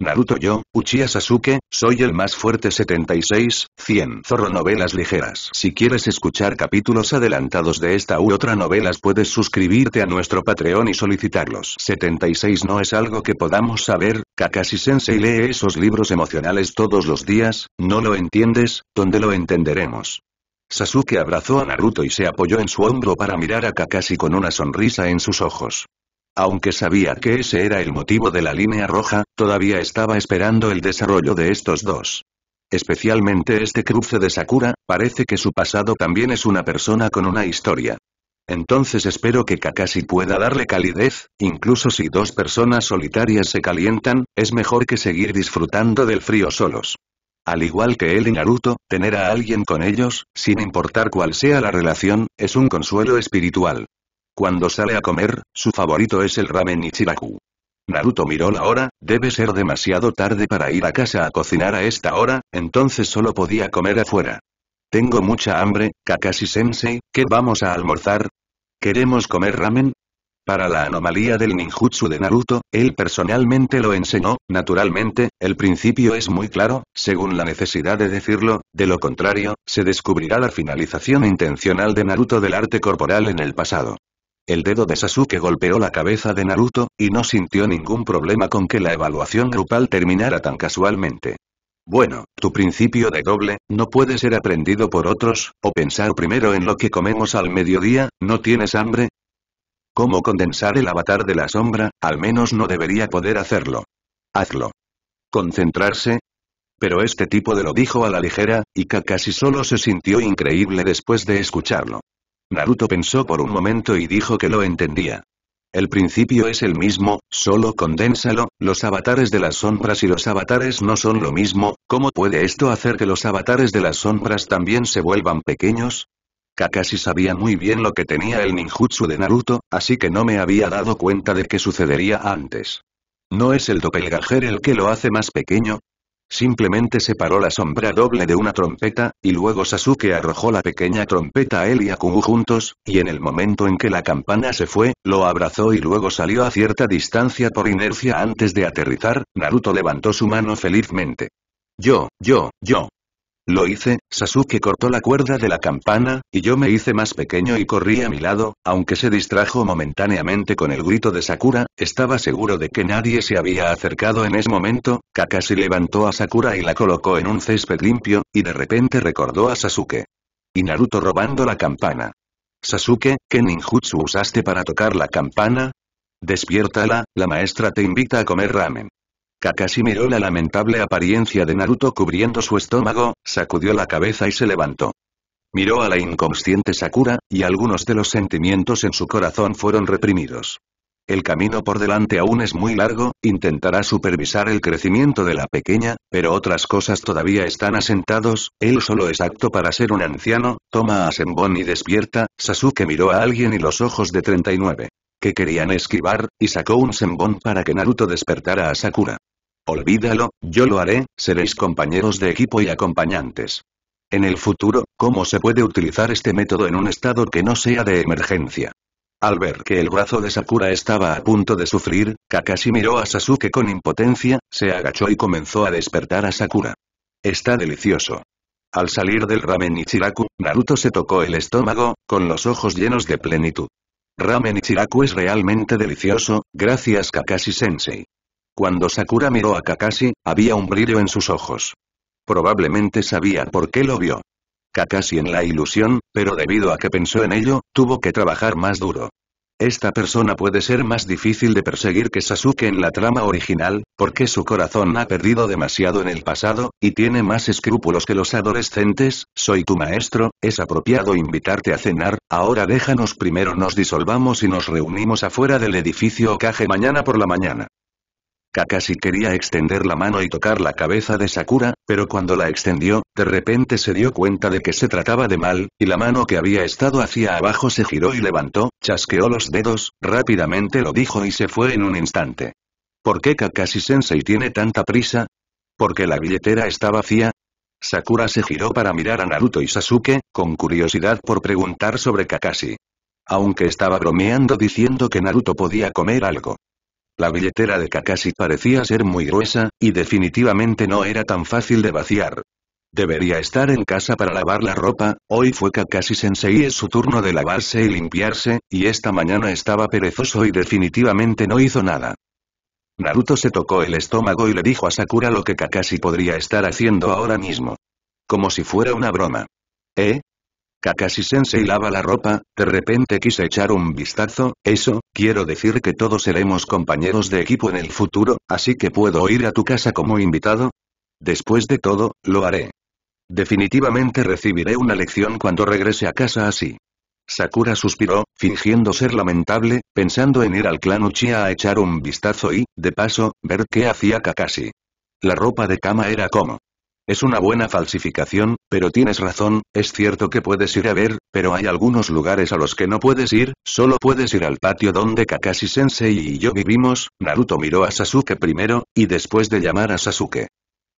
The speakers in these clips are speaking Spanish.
Naruto Yo, Uchiha Sasuke, soy el más fuerte 76, 100 Zorro Novelas Ligeras Si quieres escuchar capítulos adelantados de esta u otra novelas puedes suscribirte a nuestro Patreon y solicitarlos 76 no es algo que podamos saber, Kakashi Sensei lee esos libros emocionales todos los días, no lo entiendes, donde lo entenderemos. Sasuke abrazó a Naruto y se apoyó en su hombro para mirar a Kakashi con una sonrisa en sus ojos. Aunque sabía que ese era el motivo de la línea roja, todavía estaba esperando el desarrollo de estos dos. Especialmente este cruce de Sakura, parece que su pasado también es una persona con una historia. Entonces espero que Kakashi pueda darle calidez, incluso si dos personas solitarias se calientan, es mejor que seguir disfrutando del frío solos. Al igual que él y Naruto, tener a alguien con ellos, sin importar cuál sea la relación, es un consuelo espiritual. Cuando sale a comer, su favorito es el ramen y Naruto miró la hora, debe ser demasiado tarde para ir a casa a cocinar a esta hora, entonces solo podía comer afuera. Tengo mucha hambre, Kakashi-sensei, ¿qué vamos a almorzar? ¿Queremos comer ramen? Para la anomalía del ninjutsu de Naruto, él personalmente lo enseñó, naturalmente, el principio es muy claro, según la necesidad de decirlo, de lo contrario, se descubrirá la finalización intencional de Naruto del arte corporal en el pasado. El dedo de Sasuke golpeó la cabeza de Naruto, y no sintió ningún problema con que la evaluación grupal terminara tan casualmente. Bueno, tu principio de doble, no puede ser aprendido por otros, o pensar primero en lo que comemos al mediodía, ¿no tienes hambre? ¿Cómo condensar el avatar de la sombra? Al menos no debería poder hacerlo. Hazlo. Concentrarse, pero este tipo de lo dijo a la ligera, y Kakashi solo se sintió increíble después de escucharlo. Naruto pensó por un momento y dijo que lo entendía. El principio es el mismo, solo condénsalo, los avatares de las sombras y los avatares no son lo mismo, ¿cómo puede esto hacer que los avatares de las sombras también se vuelvan pequeños? Kakashi sabía muy bien lo que tenía el ninjutsu de Naruto, así que no me había dado cuenta de que sucedería antes. ¿No es el doppelganger el que lo hace más pequeño? Simplemente separó la sombra doble de una trompeta, y luego Sasuke arrojó la pequeña trompeta a él y a juntos, y en el momento en que la campana se fue, lo abrazó y luego salió a cierta distancia por inercia antes de aterrizar, Naruto levantó su mano felizmente. Yo, yo, yo. Lo hice, Sasuke cortó la cuerda de la campana, y yo me hice más pequeño y corrí a mi lado, aunque se distrajo momentáneamente con el grito de Sakura, estaba seguro de que nadie se había acercado en ese momento, Kakashi levantó a Sakura y la colocó en un césped limpio, y de repente recordó a Sasuke. Y Naruto robando la campana. Sasuke, ¿qué ninjutsu usaste para tocar la campana? Despiértala, la maestra te invita a comer ramen. Kakashi miró la lamentable apariencia de Naruto cubriendo su estómago, sacudió la cabeza y se levantó. Miró a la inconsciente Sakura, y algunos de los sentimientos en su corazón fueron reprimidos. El camino por delante aún es muy largo, intentará supervisar el crecimiento de la pequeña, pero otras cosas todavía están asentados, él solo es apto para ser un anciano, toma a Sembón y despierta, Sasuke miró a alguien y los ojos de 39. Que querían esquivar, y sacó un Sembón para que Naruto despertara a Sakura. Olvídalo, yo lo haré, seréis compañeros de equipo y acompañantes. En el futuro, ¿cómo se puede utilizar este método en un estado que no sea de emergencia? Al ver que el brazo de Sakura estaba a punto de sufrir, Kakashi miró a Sasuke con impotencia, se agachó y comenzó a despertar a Sakura. Está delicioso. Al salir del ramen Ichiraku, Naruto se tocó el estómago, con los ojos llenos de plenitud. Ramen Ichiraku es realmente delicioso, gracias Kakashi-sensei. Cuando Sakura miró a Kakashi, había un brillo en sus ojos. Probablemente sabía por qué lo vio. Kakashi en la ilusión, pero debido a que pensó en ello, tuvo que trabajar más duro. Esta persona puede ser más difícil de perseguir que Sasuke en la trama original, porque su corazón ha perdido demasiado en el pasado, y tiene más escrúpulos que los adolescentes, soy tu maestro, es apropiado invitarte a cenar, ahora déjanos primero nos disolvamos y nos reunimos afuera del edificio caje mañana por la mañana. Kakashi quería extender la mano y tocar la cabeza de Sakura, pero cuando la extendió, de repente se dio cuenta de que se trataba de mal, y la mano que había estado hacia abajo se giró y levantó, chasqueó los dedos, rápidamente lo dijo y se fue en un instante. ¿Por qué Kakashi-sensei tiene tanta prisa? ¿Porque la billetera está vacía? Sakura se giró para mirar a Naruto y Sasuke, con curiosidad por preguntar sobre Kakashi. Aunque estaba bromeando diciendo que Naruto podía comer algo. La billetera de Kakashi parecía ser muy gruesa, y definitivamente no era tan fácil de vaciar. Debería estar en casa para lavar la ropa, hoy fue Kakashi-sensei es su turno de lavarse y limpiarse, y esta mañana estaba perezoso y definitivamente no hizo nada. Naruto se tocó el estómago y le dijo a Sakura lo que Kakashi podría estar haciendo ahora mismo. Como si fuera una broma. ¿Eh? Kakashi-sensei lava la ropa, de repente quise echar un vistazo, eso, quiero decir que todos seremos compañeros de equipo en el futuro, así que puedo ir a tu casa como invitado. Después de todo, lo haré. Definitivamente recibiré una lección cuando regrese a casa así. Sakura suspiró, fingiendo ser lamentable, pensando en ir al clan Uchiha a echar un vistazo y, de paso, ver qué hacía Kakashi. La ropa de cama era como es una buena falsificación, pero tienes razón, es cierto que puedes ir a ver, pero hay algunos lugares a los que no puedes ir, solo puedes ir al patio donde Kakashi-sensei y yo vivimos, Naruto miró a Sasuke primero, y después de llamar a Sasuke.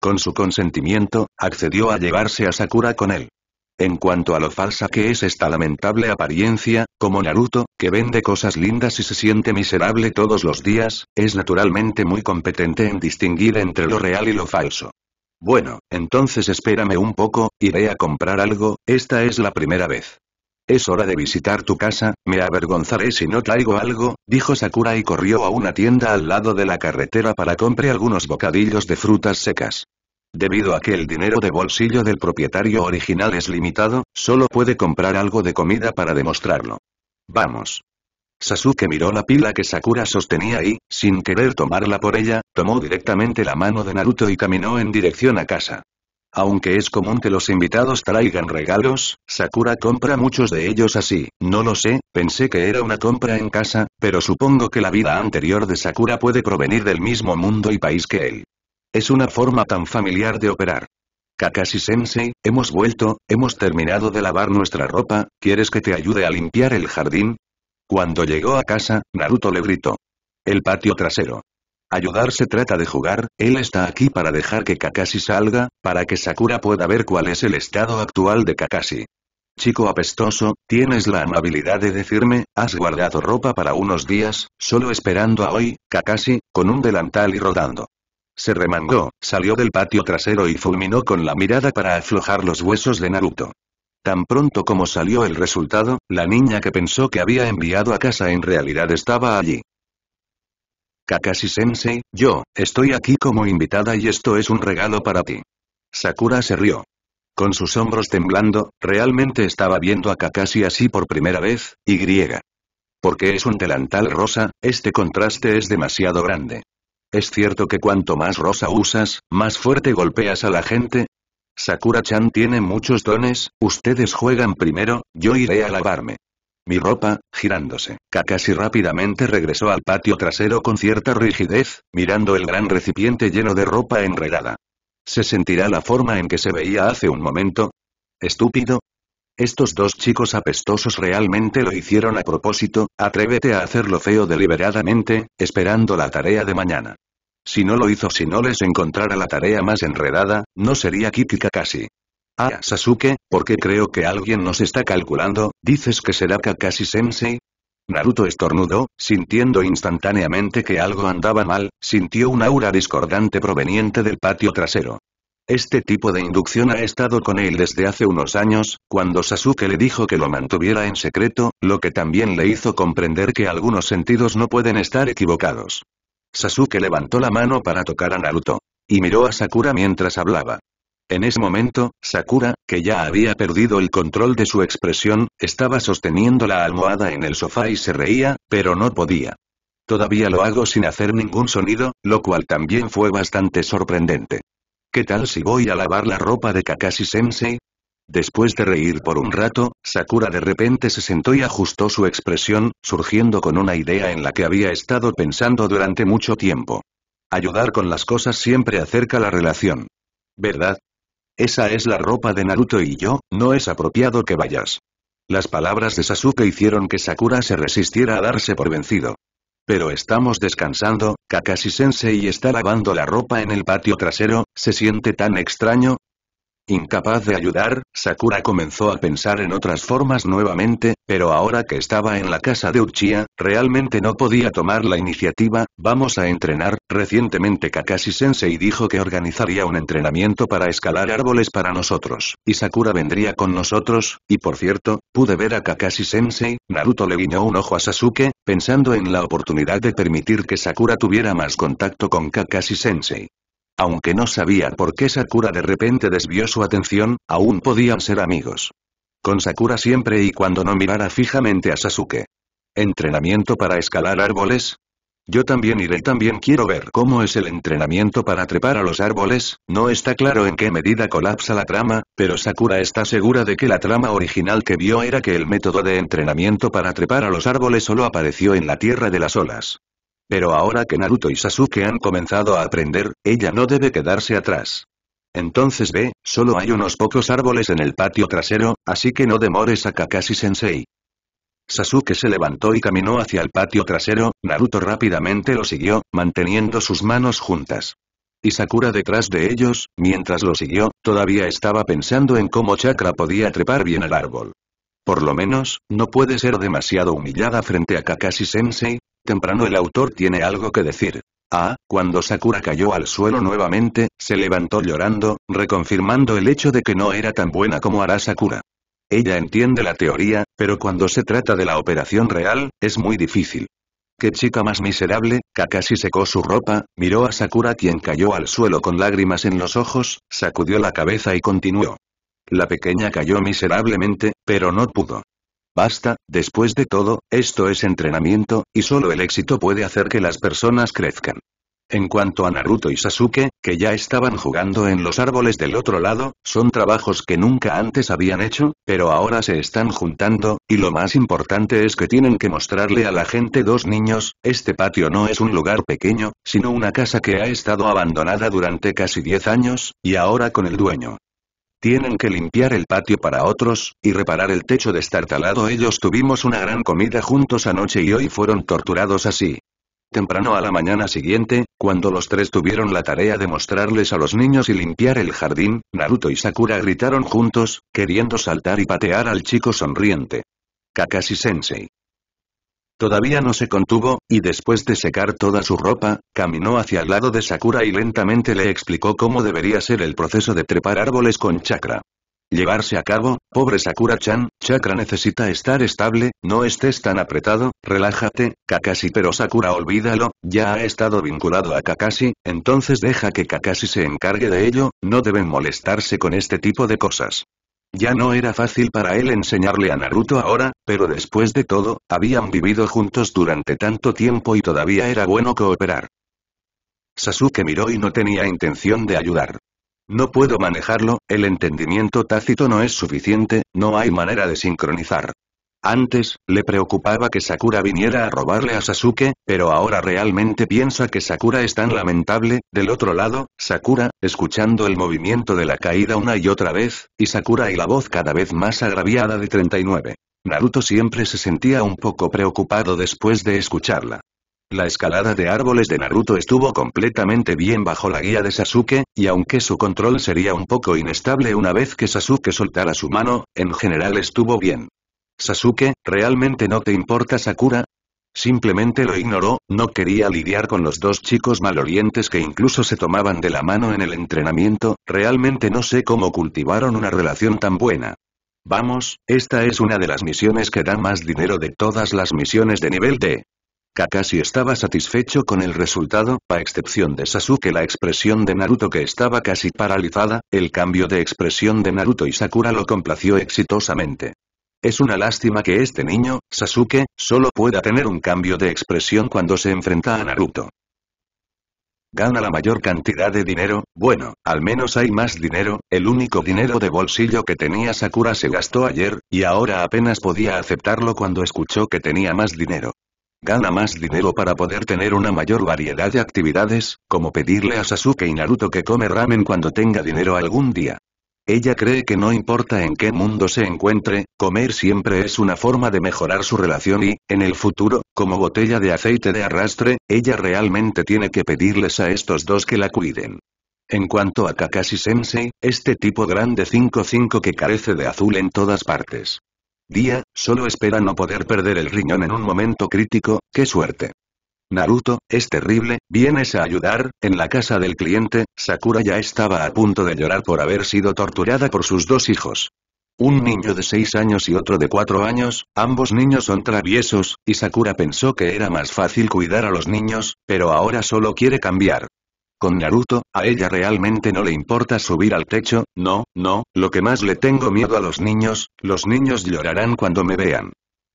Con su consentimiento, accedió a llevarse a Sakura con él. En cuanto a lo falsa que es esta lamentable apariencia, como Naruto, que vende cosas lindas y se siente miserable todos los días, es naturalmente muy competente en distinguir entre lo real y lo falso. Bueno, entonces espérame un poco, iré a comprar algo, esta es la primera vez. Es hora de visitar tu casa, me avergonzaré si no traigo algo, dijo Sakura y corrió a una tienda al lado de la carretera para comprar algunos bocadillos de frutas secas. Debido a que el dinero de bolsillo del propietario original es limitado, solo puede comprar algo de comida para demostrarlo. Vamos. Sasuke miró la pila que Sakura sostenía y, sin querer tomarla por ella, tomó directamente la mano de Naruto y caminó en dirección a casa. Aunque es común que los invitados traigan regalos, Sakura compra muchos de ellos así, no lo sé, pensé que era una compra en casa, pero supongo que la vida anterior de Sakura puede provenir del mismo mundo y país que él. Es una forma tan familiar de operar. Kakashi-sensei, hemos vuelto, hemos terminado de lavar nuestra ropa, ¿quieres que te ayude a limpiar el jardín? Cuando llegó a casa, Naruto le gritó. El patio trasero. Ayudar se trata de jugar, él está aquí para dejar que Kakashi salga, para que Sakura pueda ver cuál es el estado actual de Kakashi. Chico apestoso, tienes la amabilidad de decirme, has guardado ropa para unos días, solo esperando a hoy, Kakashi, con un delantal y rodando. Se remangó, salió del patio trasero y fulminó con la mirada para aflojar los huesos de Naruto. Tan pronto como salió el resultado, la niña que pensó que había enviado a casa en realidad estaba allí. Kakashi-sensei, yo, estoy aquí como invitada y esto es un regalo para ti. Sakura se rió. Con sus hombros temblando, realmente estaba viendo a Kakashi así por primera vez, y griega. Porque es un delantal rosa, este contraste es demasiado grande. Es cierto que cuanto más rosa usas, más fuerte golpeas a la gente, Sakura-chan tiene muchos dones, ustedes juegan primero, yo iré a lavarme. Mi ropa, girándose, Kakashi rápidamente regresó al patio trasero con cierta rigidez, mirando el gran recipiente lleno de ropa enredada. ¿Se sentirá la forma en que se veía hace un momento? ¿Estúpido? Estos dos chicos apestosos realmente lo hicieron a propósito, atrévete a hacerlo feo deliberadamente, esperando la tarea de mañana. Si no lo hizo si no les encontrara la tarea más enredada, no sería Kiki Kakashi. Ah, Sasuke, porque creo que alguien nos está calculando, ¿dices que será Kakashi Sensei? Naruto estornudó, sintiendo instantáneamente que algo andaba mal, sintió un aura discordante proveniente del patio trasero. Este tipo de inducción ha estado con él desde hace unos años, cuando Sasuke le dijo que lo mantuviera en secreto, lo que también le hizo comprender que algunos sentidos no pueden estar equivocados. Sasuke levantó la mano para tocar a Naruto. Y miró a Sakura mientras hablaba. En ese momento, Sakura, que ya había perdido el control de su expresión, estaba sosteniendo la almohada en el sofá y se reía, pero no podía. Todavía lo hago sin hacer ningún sonido, lo cual también fue bastante sorprendente. ¿Qué tal si voy a lavar la ropa de Kakashi Sensei? Después de reír por un rato, Sakura de repente se sentó y ajustó su expresión, surgiendo con una idea en la que había estado pensando durante mucho tiempo. Ayudar con las cosas siempre acerca la relación. ¿Verdad? Esa es la ropa de Naruto y yo, no es apropiado que vayas. Las palabras de Sasuke hicieron que Sakura se resistiera a darse por vencido. Pero estamos descansando, Kakashi-sensei está lavando la ropa en el patio trasero, se siente tan extraño, Incapaz de ayudar, Sakura comenzó a pensar en otras formas nuevamente, pero ahora que estaba en la casa de Uchiha, realmente no podía tomar la iniciativa, vamos a entrenar, recientemente Kakashi-sensei dijo que organizaría un entrenamiento para escalar árboles para nosotros, y Sakura vendría con nosotros, y por cierto, pude ver a Kakashi-sensei, Naruto le guiñó un ojo a Sasuke, pensando en la oportunidad de permitir que Sakura tuviera más contacto con Kakashi-sensei. Aunque no sabía por qué Sakura de repente desvió su atención, aún podían ser amigos. Con Sakura siempre y cuando no mirara fijamente a Sasuke. ¿Entrenamiento para escalar árboles? Yo también iré también quiero ver cómo es el entrenamiento para trepar a los árboles, no está claro en qué medida colapsa la trama, pero Sakura está segura de que la trama original que vio era que el método de entrenamiento para trepar a los árboles solo apareció en la Tierra de las Olas. Pero ahora que Naruto y Sasuke han comenzado a aprender, ella no debe quedarse atrás. Entonces ve, solo hay unos pocos árboles en el patio trasero, así que no demores a Kakashi-sensei. Sasuke se levantó y caminó hacia el patio trasero, Naruto rápidamente lo siguió, manteniendo sus manos juntas. Y Sakura detrás de ellos, mientras lo siguió, todavía estaba pensando en cómo Chakra podía trepar bien al árbol. Por lo menos, no puede ser demasiado humillada frente a Kakashi-sensei, temprano el autor tiene algo que decir. Ah, cuando Sakura cayó al suelo nuevamente, se levantó llorando, reconfirmando el hecho de que no era tan buena como hará Sakura. Ella entiende la teoría, pero cuando se trata de la operación real, es muy difícil. ¡Qué chica más miserable! Kakashi secó su ropa, miró a Sakura quien cayó al suelo con lágrimas en los ojos, sacudió la cabeza y continuó. La pequeña cayó miserablemente, pero no pudo. Basta, después de todo, esto es entrenamiento, y solo el éxito puede hacer que las personas crezcan. En cuanto a Naruto y Sasuke, que ya estaban jugando en los árboles del otro lado, son trabajos que nunca antes habían hecho, pero ahora se están juntando, y lo más importante es que tienen que mostrarle a la gente dos niños, este patio no es un lugar pequeño, sino una casa que ha estado abandonada durante casi 10 años, y ahora con el dueño, tienen que limpiar el patio para otros, y reparar el techo destartalado. Ellos tuvimos una gran comida juntos anoche y hoy fueron torturados así. Temprano a la mañana siguiente, cuando los tres tuvieron la tarea de mostrarles a los niños y limpiar el jardín, Naruto y Sakura gritaron juntos, queriendo saltar y patear al chico sonriente. Kakashi-sensei. Todavía no se contuvo, y después de secar toda su ropa, caminó hacia el lado de Sakura y lentamente le explicó cómo debería ser el proceso de trepar árboles con chakra. Llevarse a cabo, pobre Sakura-chan, chakra necesita estar estable, no estés tan apretado, relájate, Kakashi pero Sakura olvídalo, ya ha estado vinculado a Kakashi, entonces deja que Kakashi se encargue de ello, no deben molestarse con este tipo de cosas. Ya no era fácil para él enseñarle a Naruto ahora, pero después de todo, habían vivido juntos durante tanto tiempo y todavía era bueno cooperar. Sasuke miró y no tenía intención de ayudar. No puedo manejarlo, el entendimiento tácito no es suficiente, no hay manera de sincronizar. Antes, le preocupaba que Sakura viniera a robarle a Sasuke, pero ahora realmente piensa que Sakura es tan lamentable, del otro lado, Sakura, escuchando el movimiento de la caída una y otra vez, y Sakura y la voz cada vez más agraviada de 39. Naruto siempre se sentía un poco preocupado después de escucharla. La escalada de árboles de Naruto estuvo completamente bien bajo la guía de Sasuke, y aunque su control sería un poco inestable una vez que Sasuke soltara su mano, en general estuvo bien. Sasuke, ¿realmente no te importa Sakura? Simplemente lo ignoró, no quería lidiar con los dos chicos malolientes que incluso se tomaban de la mano en el entrenamiento, realmente no sé cómo cultivaron una relación tan buena. Vamos, esta es una de las misiones que da más dinero de todas las misiones de nivel D. Kakashi estaba satisfecho con el resultado, a excepción de Sasuke la expresión de Naruto que estaba casi paralizada, el cambio de expresión de Naruto y Sakura lo complació exitosamente. Es una lástima que este niño, Sasuke, solo pueda tener un cambio de expresión cuando se enfrenta a Naruto. Gana la mayor cantidad de dinero, bueno, al menos hay más dinero, el único dinero de bolsillo que tenía Sakura se gastó ayer, y ahora apenas podía aceptarlo cuando escuchó que tenía más dinero. Gana más dinero para poder tener una mayor variedad de actividades, como pedirle a Sasuke y Naruto que come ramen cuando tenga dinero algún día. Ella cree que no importa en qué mundo se encuentre, comer siempre es una forma de mejorar su relación y, en el futuro, como botella de aceite de arrastre, ella realmente tiene que pedirles a estos dos que la cuiden. En cuanto a Kakashi Sensei, este tipo grande 5-5 que carece de azul en todas partes. Día, solo espera no poder perder el riñón en un momento crítico, qué suerte. Naruto, es terrible, vienes a ayudar, en la casa del cliente, Sakura ya estaba a punto de llorar por haber sido torturada por sus dos hijos. Un niño de 6 años y otro de 4 años, ambos niños son traviesos, y Sakura pensó que era más fácil cuidar a los niños, pero ahora solo quiere cambiar. Con Naruto, a ella realmente no le importa subir al techo, no, no, lo que más le tengo miedo a los niños, los niños llorarán cuando me vean.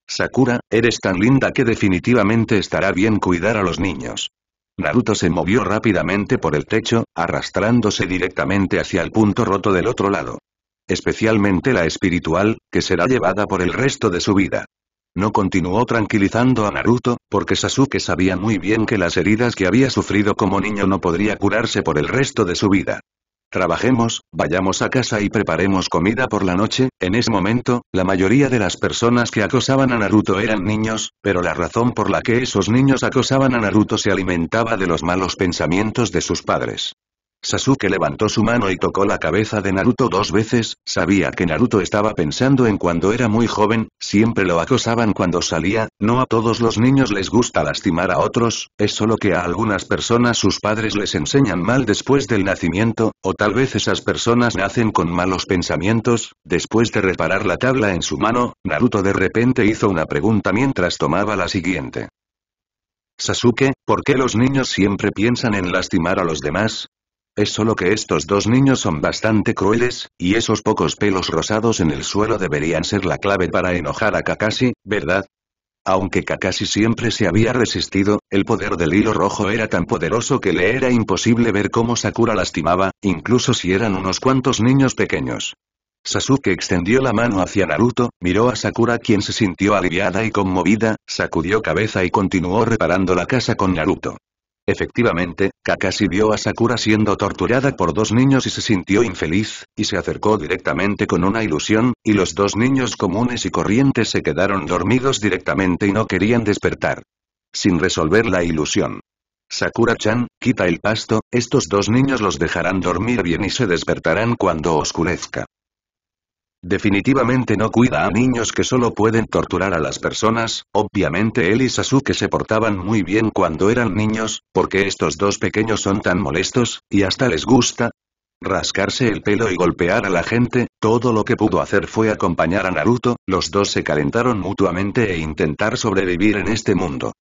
Sakura, eres tan linda que definitivamente estará bien cuidar a los niños. Naruto se movió rápidamente por el techo, arrastrándose directamente hacia el punto roto del otro lado. Especialmente la espiritual, que será llevada por el resto de su vida. No continuó tranquilizando a Naruto, porque Sasuke sabía muy bien que las heridas que había sufrido como niño no podría curarse por el resto de su vida. Trabajemos, vayamos a casa y preparemos comida por la noche, en ese momento, la mayoría de las personas que acosaban a Naruto eran niños, pero la razón por la que esos niños acosaban a Naruto se alimentaba de los malos pensamientos de sus padres. Sasuke levantó su mano y tocó la cabeza de Naruto dos veces, sabía que Naruto estaba pensando en cuando era muy joven, siempre lo acosaban cuando salía, no a todos los niños les gusta lastimar a otros, es solo que a algunas personas sus padres les enseñan mal después del nacimiento, o tal vez esas personas nacen con malos pensamientos, después de reparar la tabla en su mano, Naruto de repente hizo una pregunta mientras tomaba la siguiente. Sasuke, ¿por qué los niños siempre piensan en lastimar a los demás? Es solo que estos dos niños son bastante crueles, y esos pocos pelos rosados en el suelo deberían ser la clave para enojar a Kakashi, ¿verdad? Aunque Kakashi siempre se había resistido, el poder del hilo rojo era tan poderoso que le era imposible ver cómo Sakura lastimaba, incluso si eran unos cuantos niños pequeños. Sasuke extendió la mano hacia Naruto, miró a Sakura quien se sintió aliviada y conmovida, sacudió cabeza y continuó reparando la casa con Naruto. Efectivamente, Kakashi vio a Sakura siendo torturada por dos niños y se sintió infeliz, y se acercó directamente con una ilusión, y los dos niños comunes y corrientes se quedaron dormidos directamente y no querían despertar. Sin resolver la ilusión. Sakura-chan, quita el pasto, estos dos niños los dejarán dormir bien y se despertarán cuando oscurezca. Definitivamente no cuida a niños que solo pueden torturar a las personas, obviamente él y Sasuke se portaban muy bien cuando eran niños, porque estos dos pequeños son tan molestos, y hasta les gusta, rascarse el pelo y golpear a la gente, todo lo que pudo hacer fue acompañar a Naruto, los dos se calentaron mutuamente e intentar sobrevivir en este mundo.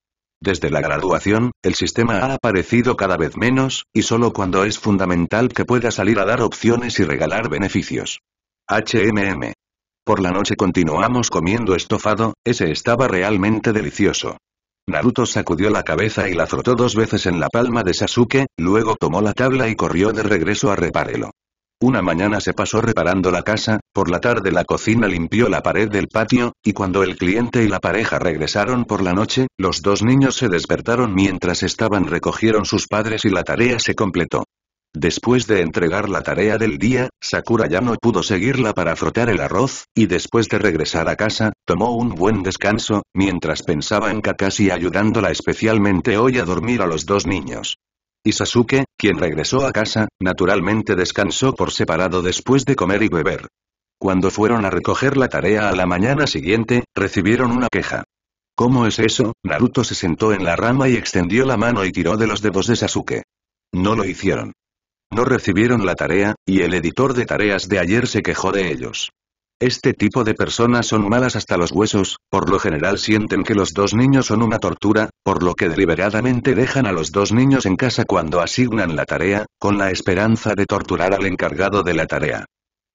Desde la graduación, el sistema ha aparecido cada vez menos, y solo cuando es fundamental que pueda salir a dar opciones y regalar beneficios. HMM. Por la noche continuamos comiendo estofado, ese estaba realmente delicioso. Naruto sacudió la cabeza y la frotó dos veces en la palma de Sasuke, luego tomó la tabla y corrió de regreso a repárelo. Una mañana se pasó reparando la casa, por la tarde la cocina limpió la pared del patio, y cuando el cliente y la pareja regresaron por la noche, los dos niños se despertaron mientras estaban recogieron sus padres y la tarea se completó. Después de entregar la tarea del día, Sakura ya no pudo seguirla para frotar el arroz, y después de regresar a casa, tomó un buen descanso, mientras pensaba en Kakashi ayudándola especialmente hoy a dormir a los dos niños. Y Sasuke, quien regresó a casa, naturalmente descansó por separado después de comer y beber. Cuando fueron a recoger la tarea a la mañana siguiente, recibieron una queja. ¿Cómo es eso? Naruto se sentó en la rama y extendió la mano y tiró de los dedos de Sasuke. No lo hicieron. No recibieron la tarea, y el editor de tareas de ayer se quejó de ellos. Este tipo de personas son malas hasta los huesos, por lo general sienten que los dos niños son una tortura, por lo que deliberadamente dejan a los dos niños en casa cuando asignan la tarea, con la esperanza de torturar al encargado de la tarea.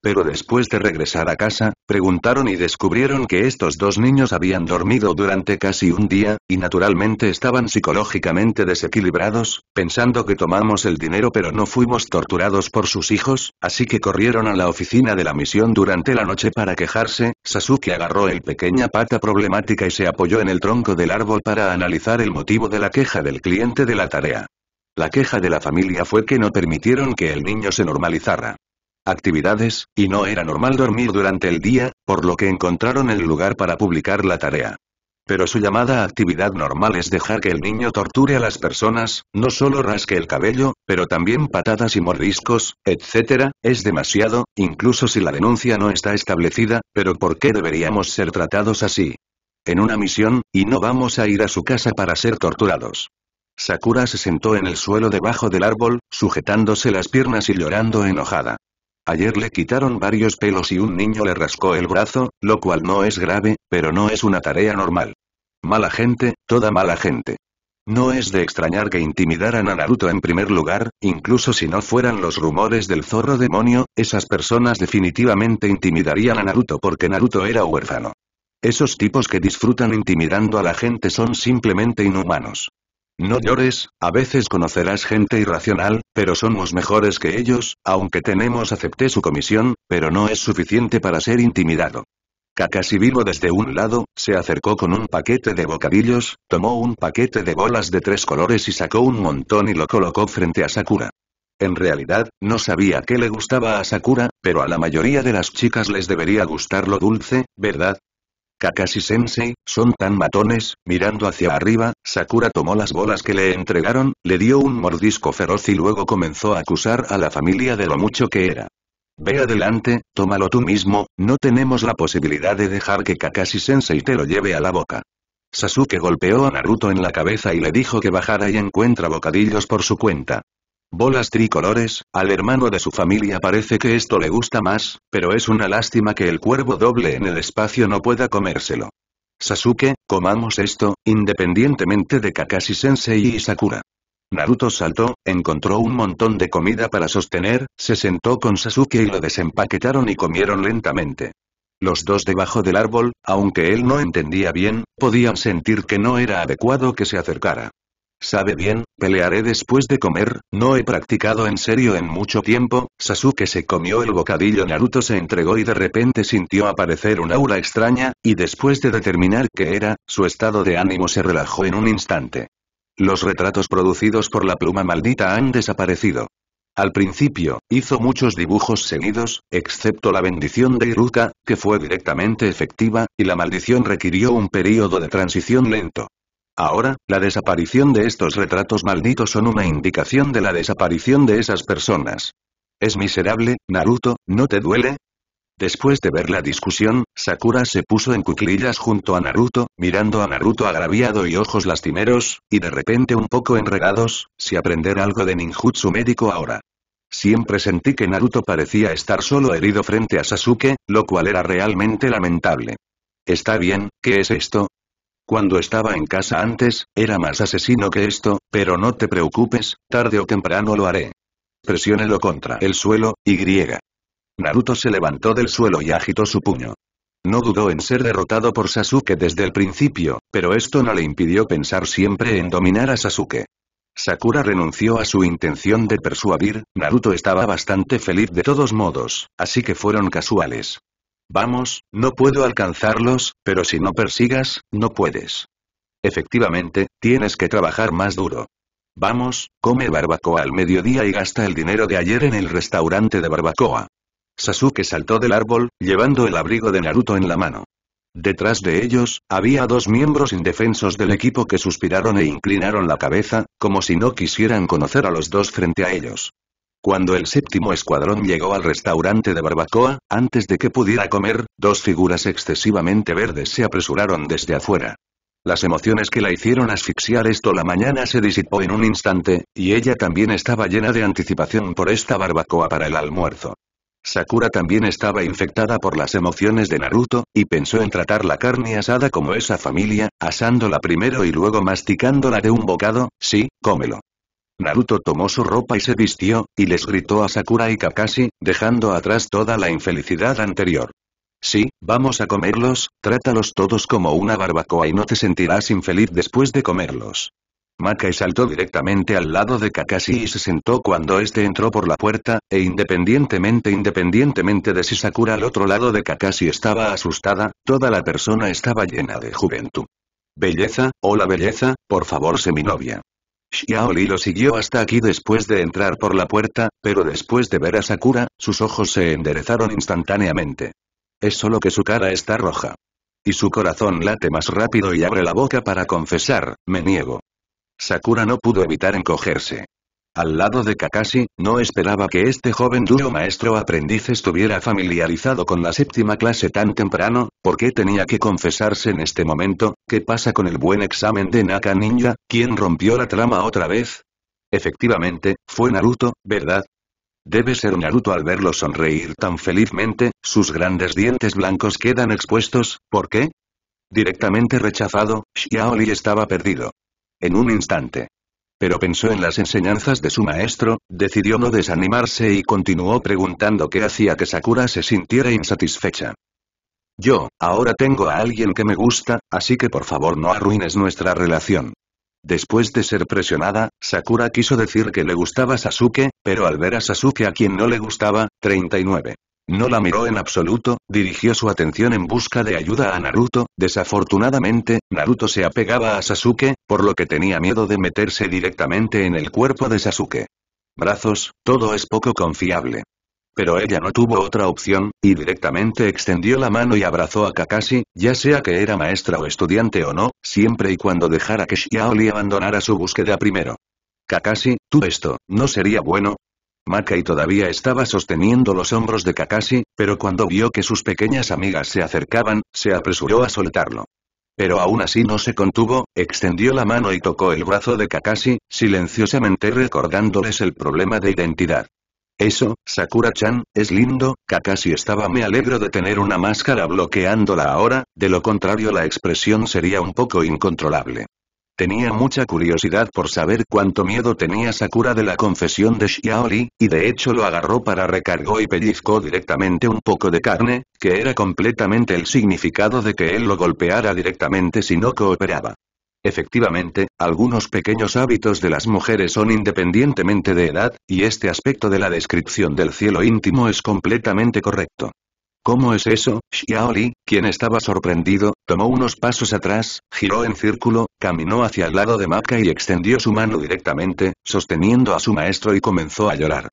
Pero después de regresar a casa, preguntaron y descubrieron que estos dos niños habían dormido durante casi un día, y naturalmente estaban psicológicamente desequilibrados, pensando que tomamos el dinero pero no fuimos torturados por sus hijos, así que corrieron a la oficina de la misión durante la noche para quejarse, Sasuke agarró el pequeña pata problemática y se apoyó en el tronco del árbol para analizar el motivo de la queja del cliente de la tarea. La queja de la familia fue que no permitieron que el niño se normalizara actividades, y no era normal dormir durante el día, por lo que encontraron el lugar para publicar la tarea. Pero su llamada actividad normal es dejar que el niño torture a las personas, no solo rasque el cabello, pero también patadas y mordiscos, etc., es demasiado, incluso si la denuncia no está establecida, pero ¿por qué deberíamos ser tratados así? En una misión, y no vamos a ir a su casa para ser torturados. Sakura se sentó en el suelo debajo del árbol, sujetándose las piernas y llorando enojada. Ayer le quitaron varios pelos y un niño le rascó el brazo, lo cual no es grave, pero no es una tarea normal. Mala gente, toda mala gente. No es de extrañar que intimidaran a Naruto en primer lugar, incluso si no fueran los rumores del zorro demonio, esas personas definitivamente intimidarían a Naruto porque Naruto era huérfano. Esos tipos que disfrutan intimidando a la gente son simplemente inhumanos. No llores, a veces conocerás gente irracional, pero somos mejores que ellos, aunque tenemos acepté su comisión, pero no es suficiente para ser intimidado. Kakashi vivo desde un lado, se acercó con un paquete de bocadillos, tomó un paquete de bolas de tres colores y sacó un montón y lo colocó frente a Sakura. En realidad, no sabía qué le gustaba a Sakura, pero a la mayoría de las chicas les debería gustar lo dulce, ¿verdad? Kakashi-sensei, son tan matones, mirando hacia arriba, Sakura tomó las bolas que le entregaron, le dio un mordisco feroz y luego comenzó a acusar a la familia de lo mucho que era. Ve adelante, tómalo tú mismo, no tenemos la posibilidad de dejar que Kakashi-sensei te lo lleve a la boca. Sasuke golpeó a Naruto en la cabeza y le dijo que bajara y encuentra bocadillos por su cuenta bolas tricolores, al hermano de su familia parece que esto le gusta más, pero es una lástima que el cuervo doble en el espacio no pueda comérselo. Sasuke, comamos esto, independientemente de Kakashi-sensei y Sakura. Naruto saltó, encontró un montón de comida para sostener, se sentó con Sasuke y lo desempaquetaron y comieron lentamente. Los dos debajo del árbol, aunque él no entendía bien, podían sentir que no era adecuado que se acercara. Sabe bien, pelearé después de comer, no he practicado en serio en mucho tiempo, Sasuke se comió el bocadillo Naruto se entregó y de repente sintió aparecer un aura extraña, y después de determinar qué era, su estado de ánimo se relajó en un instante. Los retratos producidos por la pluma maldita han desaparecido. Al principio, hizo muchos dibujos seguidos, excepto la bendición de Iruka, que fue directamente efectiva, y la maldición requirió un período de transición lento. Ahora, la desaparición de estos retratos malditos son una indicación de la desaparición de esas personas. Es miserable, Naruto, ¿no te duele? Después de ver la discusión, Sakura se puso en cuclillas junto a Naruto, mirando a Naruto agraviado y ojos lastimeros, y de repente un poco enredados, si aprender algo de ninjutsu médico ahora. Siempre sentí que Naruto parecía estar solo herido frente a Sasuke, lo cual era realmente lamentable. Está bien, ¿qué es esto? Cuando estaba en casa antes, era más asesino que esto, pero no te preocupes, tarde o temprano lo haré. Presiónelo contra el suelo, y. Naruto se levantó del suelo y agitó su puño. No dudó en ser derrotado por Sasuke desde el principio, pero esto no le impidió pensar siempre en dominar a Sasuke. Sakura renunció a su intención de persuadir, Naruto estaba bastante feliz de todos modos, así que fueron casuales. Vamos, no puedo alcanzarlos, pero si no persigas, no puedes. Efectivamente, tienes que trabajar más duro. Vamos, come barbacoa al mediodía y gasta el dinero de ayer en el restaurante de barbacoa. Sasuke saltó del árbol, llevando el abrigo de Naruto en la mano. Detrás de ellos, había dos miembros indefensos del equipo que suspiraron e inclinaron la cabeza, como si no quisieran conocer a los dos frente a ellos. Cuando el séptimo escuadrón llegó al restaurante de barbacoa, antes de que pudiera comer, dos figuras excesivamente verdes se apresuraron desde afuera. Las emociones que la hicieron asfixiar esto la mañana se disipó en un instante, y ella también estaba llena de anticipación por esta barbacoa para el almuerzo. Sakura también estaba infectada por las emociones de Naruto, y pensó en tratar la carne asada como esa familia, asándola primero y luego masticándola de un bocado, sí, cómelo. Naruto tomó su ropa y se vistió, y les gritó a Sakura y Kakashi, dejando atrás toda la infelicidad anterior. Sí, vamos a comerlos, trátalos todos como una barbacoa y no te sentirás infeliz después de comerlos. Makai saltó directamente al lado de Kakashi y se sentó cuando este entró por la puerta, e independientemente independientemente de si Sakura al otro lado de Kakashi estaba asustada, toda la persona estaba llena de juventud. Belleza, hola belleza, por favor sé mi novia. Xiaoli lo siguió hasta aquí después de entrar por la puerta, pero después de ver a Sakura, sus ojos se enderezaron instantáneamente. Es solo que su cara está roja. Y su corazón late más rápido y abre la boca para confesar, me niego. Sakura no pudo evitar encogerse. Al lado de Kakashi, no esperaba que este joven duro maestro-aprendiz estuviera familiarizado con la séptima clase tan temprano, ¿por qué tenía que confesarse en este momento? ¿Qué pasa con el buen examen de Naka Ninja? ¿Quién rompió la trama otra vez? Efectivamente, fue Naruto, ¿verdad? Debe ser Naruto al verlo sonreír tan felizmente, sus grandes dientes blancos quedan expuestos, ¿por qué? Directamente rechazado, Xiaoli estaba perdido. En un instante pero pensó en las enseñanzas de su maestro, decidió no desanimarse y continuó preguntando qué hacía que Sakura se sintiera insatisfecha. Yo, ahora tengo a alguien que me gusta, así que por favor no arruines nuestra relación. Después de ser presionada, Sakura quiso decir que le gustaba Sasuke, pero al ver a Sasuke a quien no le gustaba, 39. No la miró en absoluto, dirigió su atención en busca de ayuda a Naruto, desafortunadamente, Naruto se apegaba a Sasuke, por lo que tenía miedo de meterse directamente en el cuerpo de Sasuke. Brazos, todo es poco confiable. Pero ella no tuvo otra opción, y directamente extendió la mano y abrazó a Kakashi, ya sea que era maestra o estudiante o no, siempre y cuando dejara que Shiaoli abandonara su búsqueda primero. Kakashi, tú esto, ¿no sería bueno? Makai todavía estaba sosteniendo los hombros de Kakashi, pero cuando vio que sus pequeñas amigas se acercaban, se apresuró a soltarlo. Pero aún así no se contuvo, extendió la mano y tocó el brazo de Kakashi, silenciosamente recordándoles el problema de identidad. Eso, Sakura-chan, es lindo, Kakashi estaba me alegro de tener una máscara bloqueándola ahora, de lo contrario la expresión sería un poco incontrolable. Tenía mucha curiosidad por saber cuánto miedo tenía Sakura de la confesión de Xiaoli, y de hecho lo agarró para recargó y pellizcó directamente un poco de carne, que era completamente el significado de que él lo golpeara directamente si no cooperaba. Efectivamente, algunos pequeños hábitos de las mujeres son independientemente de edad, y este aspecto de la descripción del cielo íntimo es completamente correcto. ¿Cómo es eso? Xiaoli, quien estaba sorprendido, tomó unos pasos atrás, giró en círculo, caminó hacia el lado de maca y extendió su mano directamente, sosteniendo a su maestro y comenzó a llorar.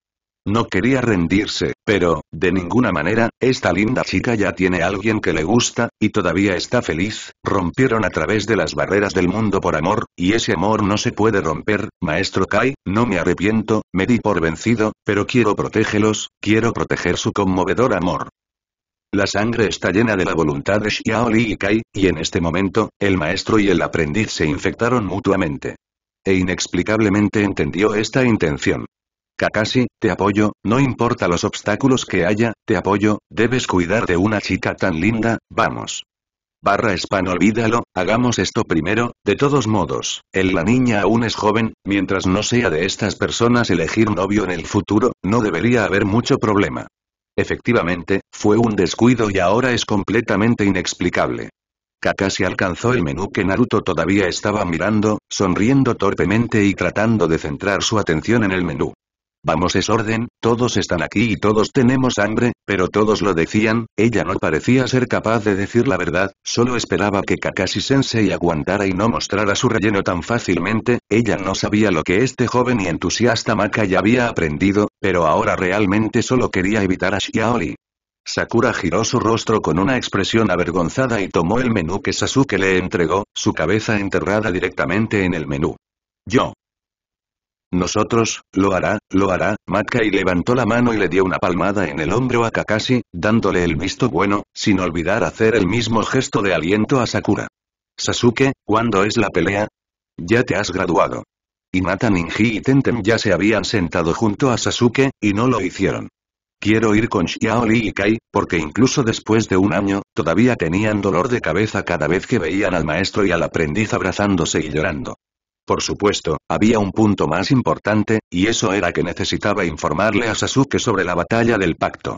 No quería rendirse, pero, de ninguna manera, esta linda chica ya tiene a alguien que le gusta, y todavía está feliz, rompieron a través de las barreras del mundo por amor, y ese amor no se puede romper, maestro Kai, no me arrepiento, me di por vencido, pero quiero protégelos, quiero proteger su conmovedor amor. La sangre está llena de la voluntad de Xiao y Kai, y en este momento, el maestro y el aprendiz se infectaron mutuamente. E inexplicablemente entendió esta intención. Kakashi, te apoyo, no importa los obstáculos que haya, te apoyo, debes cuidar de una chica tan linda, vamos. Barra Span, olvídalo, hagamos esto primero, de todos modos, el la niña aún es joven, mientras no sea de estas personas elegir novio en el futuro, no debería haber mucho problema. Efectivamente, fue un descuido y ahora es completamente inexplicable. Kakashi alcanzó el menú que Naruto todavía estaba mirando, sonriendo torpemente y tratando de centrar su atención en el menú. Vamos es orden, todos están aquí y todos tenemos hambre, pero todos lo decían, ella no parecía ser capaz de decir la verdad, solo esperaba que Kakashi-sensei aguantara y no mostrara su relleno tan fácilmente, ella no sabía lo que este joven y entusiasta Maka ya había aprendido, pero ahora realmente solo quería evitar a Shiaori. Sakura giró su rostro con una expresión avergonzada y tomó el menú que Sasuke le entregó, su cabeza enterrada directamente en el menú. Yo, nosotros, lo hará, lo hará, Matkai levantó la mano y le dio una palmada en el hombro a Kakashi, dándole el visto bueno, sin olvidar hacer el mismo gesto de aliento a Sakura. Sasuke, ¿cuándo es la pelea? Ya te has graduado. Hinata Ninji y Tenten ya se habían sentado junto a Sasuke, y no lo hicieron. Quiero ir con Xiaoli y Kai, porque incluso después de un año, todavía tenían dolor de cabeza cada vez que veían al maestro y al aprendiz abrazándose y llorando. Por supuesto, había un punto más importante, y eso era que necesitaba informarle a Sasuke sobre la batalla del pacto.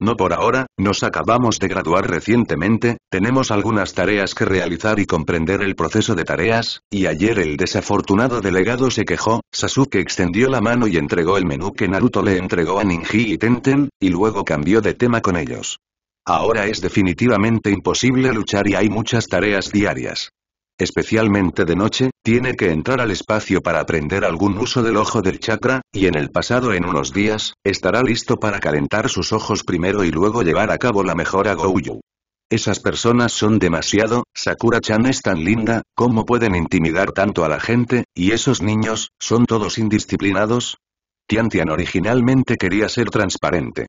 No por ahora, nos acabamos de graduar recientemente, tenemos algunas tareas que realizar y comprender el proceso de tareas, y ayer el desafortunado delegado se quejó, Sasuke extendió la mano y entregó el menú que Naruto le entregó a Ninji y Tenten, y luego cambió de tema con ellos. Ahora es definitivamente imposible luchar y hay muchas tareas diarias especialmente de noche, tiene que entrar al espacio para aprender algún uso del ojo del chakra, y en el pasado en unos días, estará listo para calentar sus ojos primero y luego llevar a cabo la mejora Goju. Esas personas son demasiado, Sakura-chan es tan linda, ¿cómo pueden intimidar tanto a la gente, y esos niños, son todos indisciplinados? Tian Tian originalmente quería ser transparente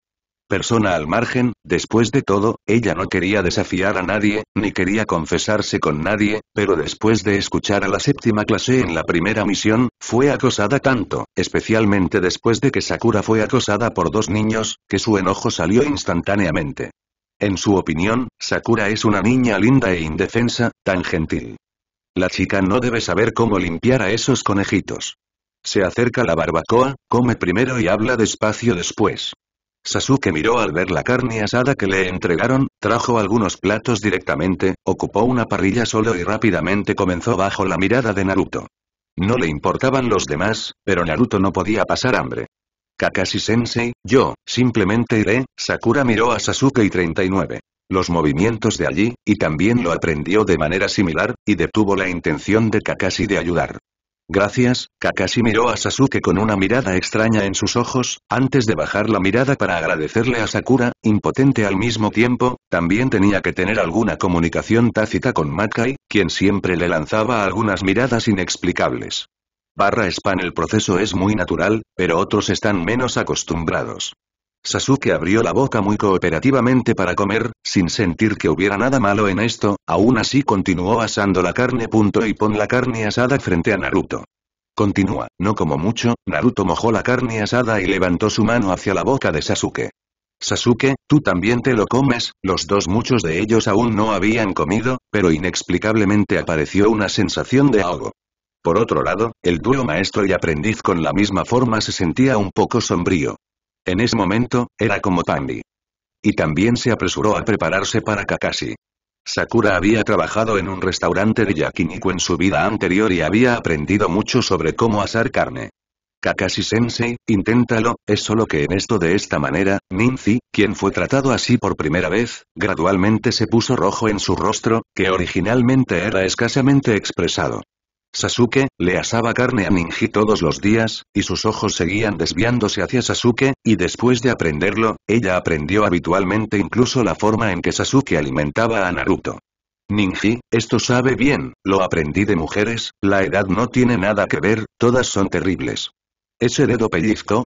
persona al margen, después de todo, ella no quería desafiar a nadie, ni quería confesarse con nadie, pero después de escuchar a la séptima clase en la primera misión, fue acosada tanto, especialmente después de que Sakura fue acosada por dos niños, que su enojo salió instantáneamente. En su opinión, Sakura es una niña linda e indefensa, tan gentil. La chica no debe saber cómo limpiar a esos conejitos. Se acerca la barbacoa, come primero y habla despacio después. Sasuke miró al ver la carne asada que le entregaron, trajo algunos platos directamente, ocupó una parrilla solo y rápidamente comenzó bajo la mirada de Naruto. No le importaban los demás, pero Naruto no podía pasar hambre. Kakashi-sensei, yo, simplemente iré, Sakura miró a Sasuke y 39. Los movimientos de allí, y también lo aprendió de manera similar, y detuvo la intención de Kakashi de ayudar. Gracias, Kakashi miró a Sasuke con una mirada extraña en sus ojos, antes de bajar la mirada para agradecerle a Sakura, impotente al mismo tiempo, también tenía que tener alguna comunicación tácita con Makai, quien siempre le lanzaba algunas miradas inexplicables. Barra Span el proceso es muy natural, pero otros están menos acostumbrados. Sasuke abrió la boca muy cooperativamente para comer, sin sentir que hubiera nada malo en esto, aún así continuó asando la carne. Punto y pon la carne asada frente a Naruto. Continúa, no como mucho, Naruto mojó la carne asada y levantó su mano hacia la boca de Sasuke. Sasuke, tú también te lo comes, los dos muchos de ellos aún no habían comido, pero inexplicablemente apareció una sensación de ahogo. Por otro lado, el dúo maestro y aprendiz con la misma forma se sentía un poco sombrío. En ese momento, era como Tandy. Y también se apresuró a prepararse para Kakashi. Sakura había trabajado en un restaurante de yakiniku en su vida anterior y había aprendido mucho sobre cómo asar carne. Kakashi-sensei, inténtalo, es solo que en esto de esta manera, Ninzi, quien fue tratado así por primera vez, gradualmente se puso rojo en su rostro, que originalmente era escasamente expresado. Sasuke, le asaba carne a Ninji todos los días, y sus ojos seguían desviándose hacia Sasuke, y después de aprenderlo, ella aprendió habitualmente incluso la forma en que Sasuke alimentaba a Naruto. Ninji, esto sabe bien, lo aprendí de mujeres, la edad no tiene nada que ver, todas son terribles. ¿Ese dedo pellizco?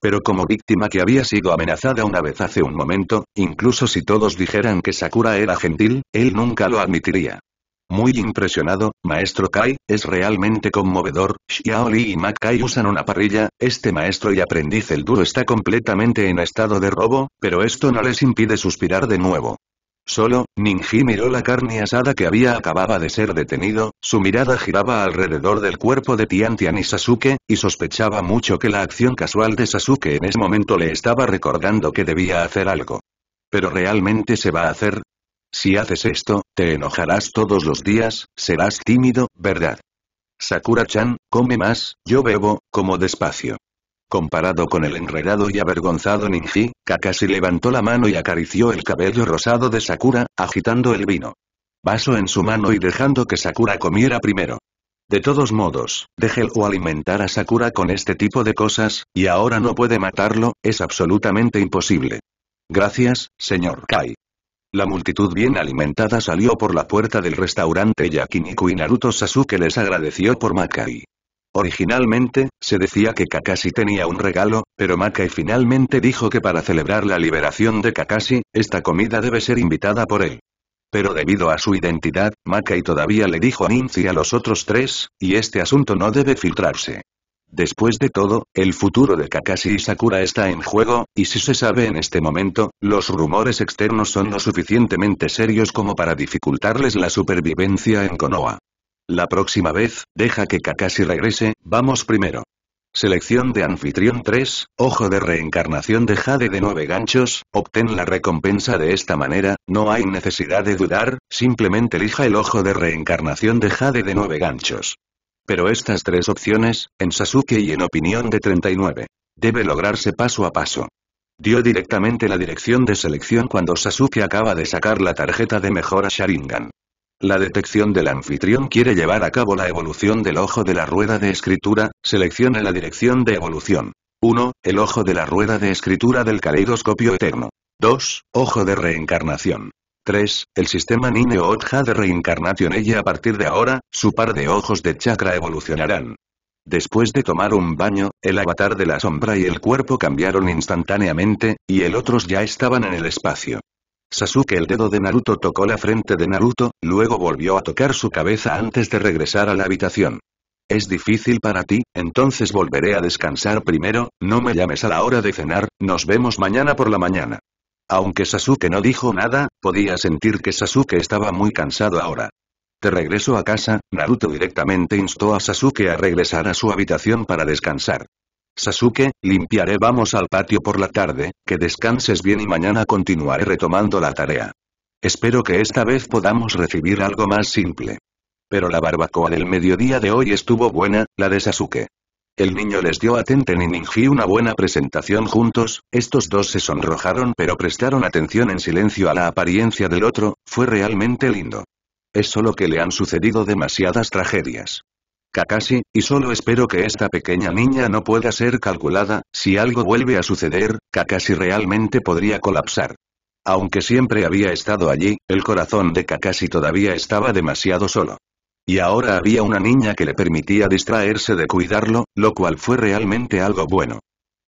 Pero como víctima que había sido amenazada una vez hace un momento, incluso si todos dijeran que Sakura era gentil, él nunca lo admitiría. Muy impresionado, maestro Kai, es realmente conmovedor, Xiaoli y Makai usan una parrilla, este maestro y aprendiz el duro está completamente en estado de robo, pero esto no les impide suspirar de nuevo. Solo, Ninji miró la carne asada que había acababa de ser detenido, su mirada giraba alrededor del cuerpo de Tian Tian y Sasuke, y sospechaba mucho que la acción casual de Sasuke en ese momento le estaba recordando que debía hacer algo. Pero realmente se va a hacer, si haces esto, te enojarás todos los días, serás tímido, ¿verdad? Sakura-chan, come más, yo bebo, como despacio. Comparado con el enredado y avergonzado Ninji, Kakashi levantó la mano y acarició el cabello rosado de Sakura, agitando el vino. Vaso en su mano y dejando que Sakura comiera primero. De todos modos, déjelo alimentar a Sakura con este tipo de cosas, y ahora no puede matarlo, es absolutamente imposible. Gracias, señor Kai. La multitud bien alimentada salió por la puerta del restaurante Yakiniku y Naruto Sasuke les agradeció por Makai. Originalmente, se decía que Kakashi tenía un regalo, pero Makai finalmente dijo que para celebrar la liberación de Kakashi, esta comida debe ser invitada por él. Pero debido a su identidad, Makai todavía le dijo a y a los otros tres, y este asunto no debe filtrarse. Después de todo, el futuro de Kakashi y Sakura está en juego, y si se sabe en este momento, los rumores externos son lo suficientemente serios como para dificultarles la supervivencia en Konoha. La próxima vez, deja que Kakashi regrese, vamos primero. Selección de anfitrión 3, ojo de reencarnación de Jade de 9 ganchos, obtén la recompensa de esta manera, no hay necesidad de dudar, simplemente elija el ojo de reencarnación de Jade de 9 ganchos. Pero estas tres opciones, en Sasuke y en opinión de 39. Debe lograrse paso a paso. Dio directamente la dirección de selección cuando Sasuke acaba de sacar la tarjeta de mejora Sharingan. La detección del anfitrión quiere llevar a cabo la evolución del ojo de la rueda de escritura, selecciona la dirección de evolución. 1. El ojo de la rueda de escritura del caleidoscopio eterno. 2. Ojo de reencarnación. 3. El sistema Nine Otja de Reincarnation y a partir de ahora, su par de ojos de chakra evolucionarán. Después de tomar un baño, el avatar de la sombra y el cuerpo cambiaron instantáneamente, y el otros ya estaban en el espacio. Sasuke el dedo de Naruto tocó la frente de Naruto, luego volvió a tocar su cabeza antes de regresar a la habitación. Es difícil para ti, entonces volveré a descansar primero, no me llames a la hora de cenar, nos vemos mañana por la mañana. Aunque Sasuke no dijo nada, podía sentir que Sasuke estaba muy cansado ahora. Te regreso a casa, Naruto directamente instó a Sasuke a regresar a su habitación para descansar. Sasuke, limpiaré vamos al patio por la tarde, que descanses bien y mañana continuaré retomando la tarea. Espero que esta vez podamos recibir algo más simple. Pero la barbacoa del mediodía de hoy estuvo buena, la de Sasuke. El niño les dio a Tenten y una buena presentación juntos, estos dos se sonrojaron pero prestaron atención en silencio a la apariencia del otro, fue realmente lindo. Es solo que le han sucedido demasiadas tragedias. Kakashi, y solo espero que esta pequeña niña no pueda ser calculada, si algo vuelve a suceder, Kakashi realmente podría colapsar. Aunque siempre había estado allí, el corazón de Kakashi todavía estaba demasiado solo. Y ahora había una niña que le permitía distraerse de cuidarlo, lo cual fue realmente algo bueno.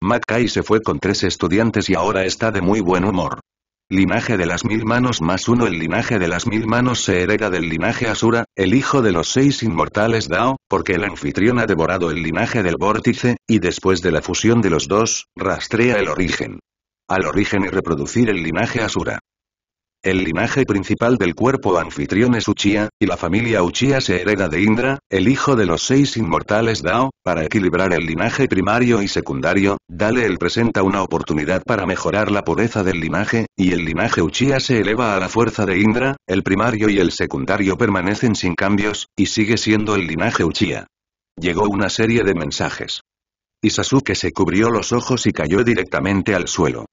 Mackay se fue con tres estudiantes y ahora está de muy buen humor. Linaje de las mil manos más uno El linaje de las mil manos se hereda del linaje Asura, el hijo de los seis inmortales Dao, porque el anfitrión ha devorado el linaje del vórtice, y después de la fusión de los dos, rastrea el origen. Al origen y reproducir el linaje Asura. El linaje principal del cuerpo anfitrión es Uchiha, y la familia Uchiha se hereda de Indra, el hijo de los seis inmortales Dao, para equilibrar el linaje primario y secundario, Dale el presenta una oportunidad para mejorar la pureza del linaje, y el linaje Uchiha se eleva a la fuerza de Indra, el primario y el secundario permanecen sin cambios, y sigue siendo el linaje Uchiha. Llegó una serie de mensajes. Y Sasuke se cubrió los ojos y cayó directamente al suelo.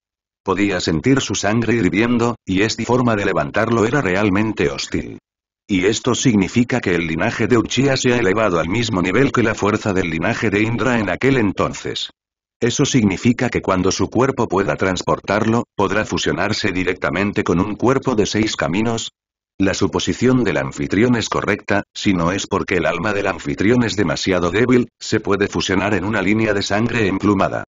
Podía sentir su sangre hirviendo, y esta forma de levantarlo era realmente hostil. Y esto significa que el linaje de Uchiha se ha elevado al mismo nivel que la fuerza del linaje de Indra en aquel entonces. Eso significa que cuando su cuerpo pueda transportarlo, podrá fusionarse directamente con un cuerpo de seis caminos. La suposición del anfitrión es correcta, si no es porque el alma del anfitrión es demasiado débil, se puede fusionar en una línea de sangre emplumada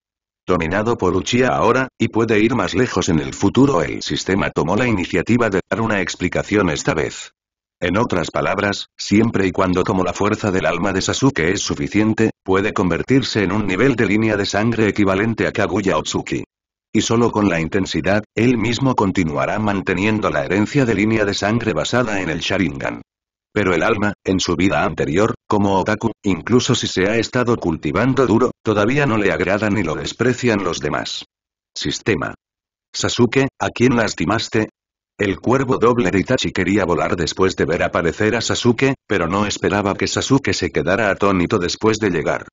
dominado por Uchiha ahora, y puede ir más lejos en el futuro el sistema tomó la iniciativa de dar una explicación esta vez. En otras palabras, siempre y cuando como la fuerza del alma de Sasuke es suficiente, puede convertirse en un nivel de línea de sangre equivalente a Kaguya Otsuki. Y solo con la intensidad, él mismo continuará manteniendo la herencia de línea de sangre basada en el Sharingan. Pero el alma, en su vida anterior, como otaku, incluso si se ha estado cultivando duro, todavía no le agrada ni lo desprecian los demás. Sistema. Sasuke, ¿a quién lastimaste? El cuervo doble de Itachi quería volar después de ver aparecer a Sasuke, pero no esperaba que Sasuke se quedara atónito después de llegar.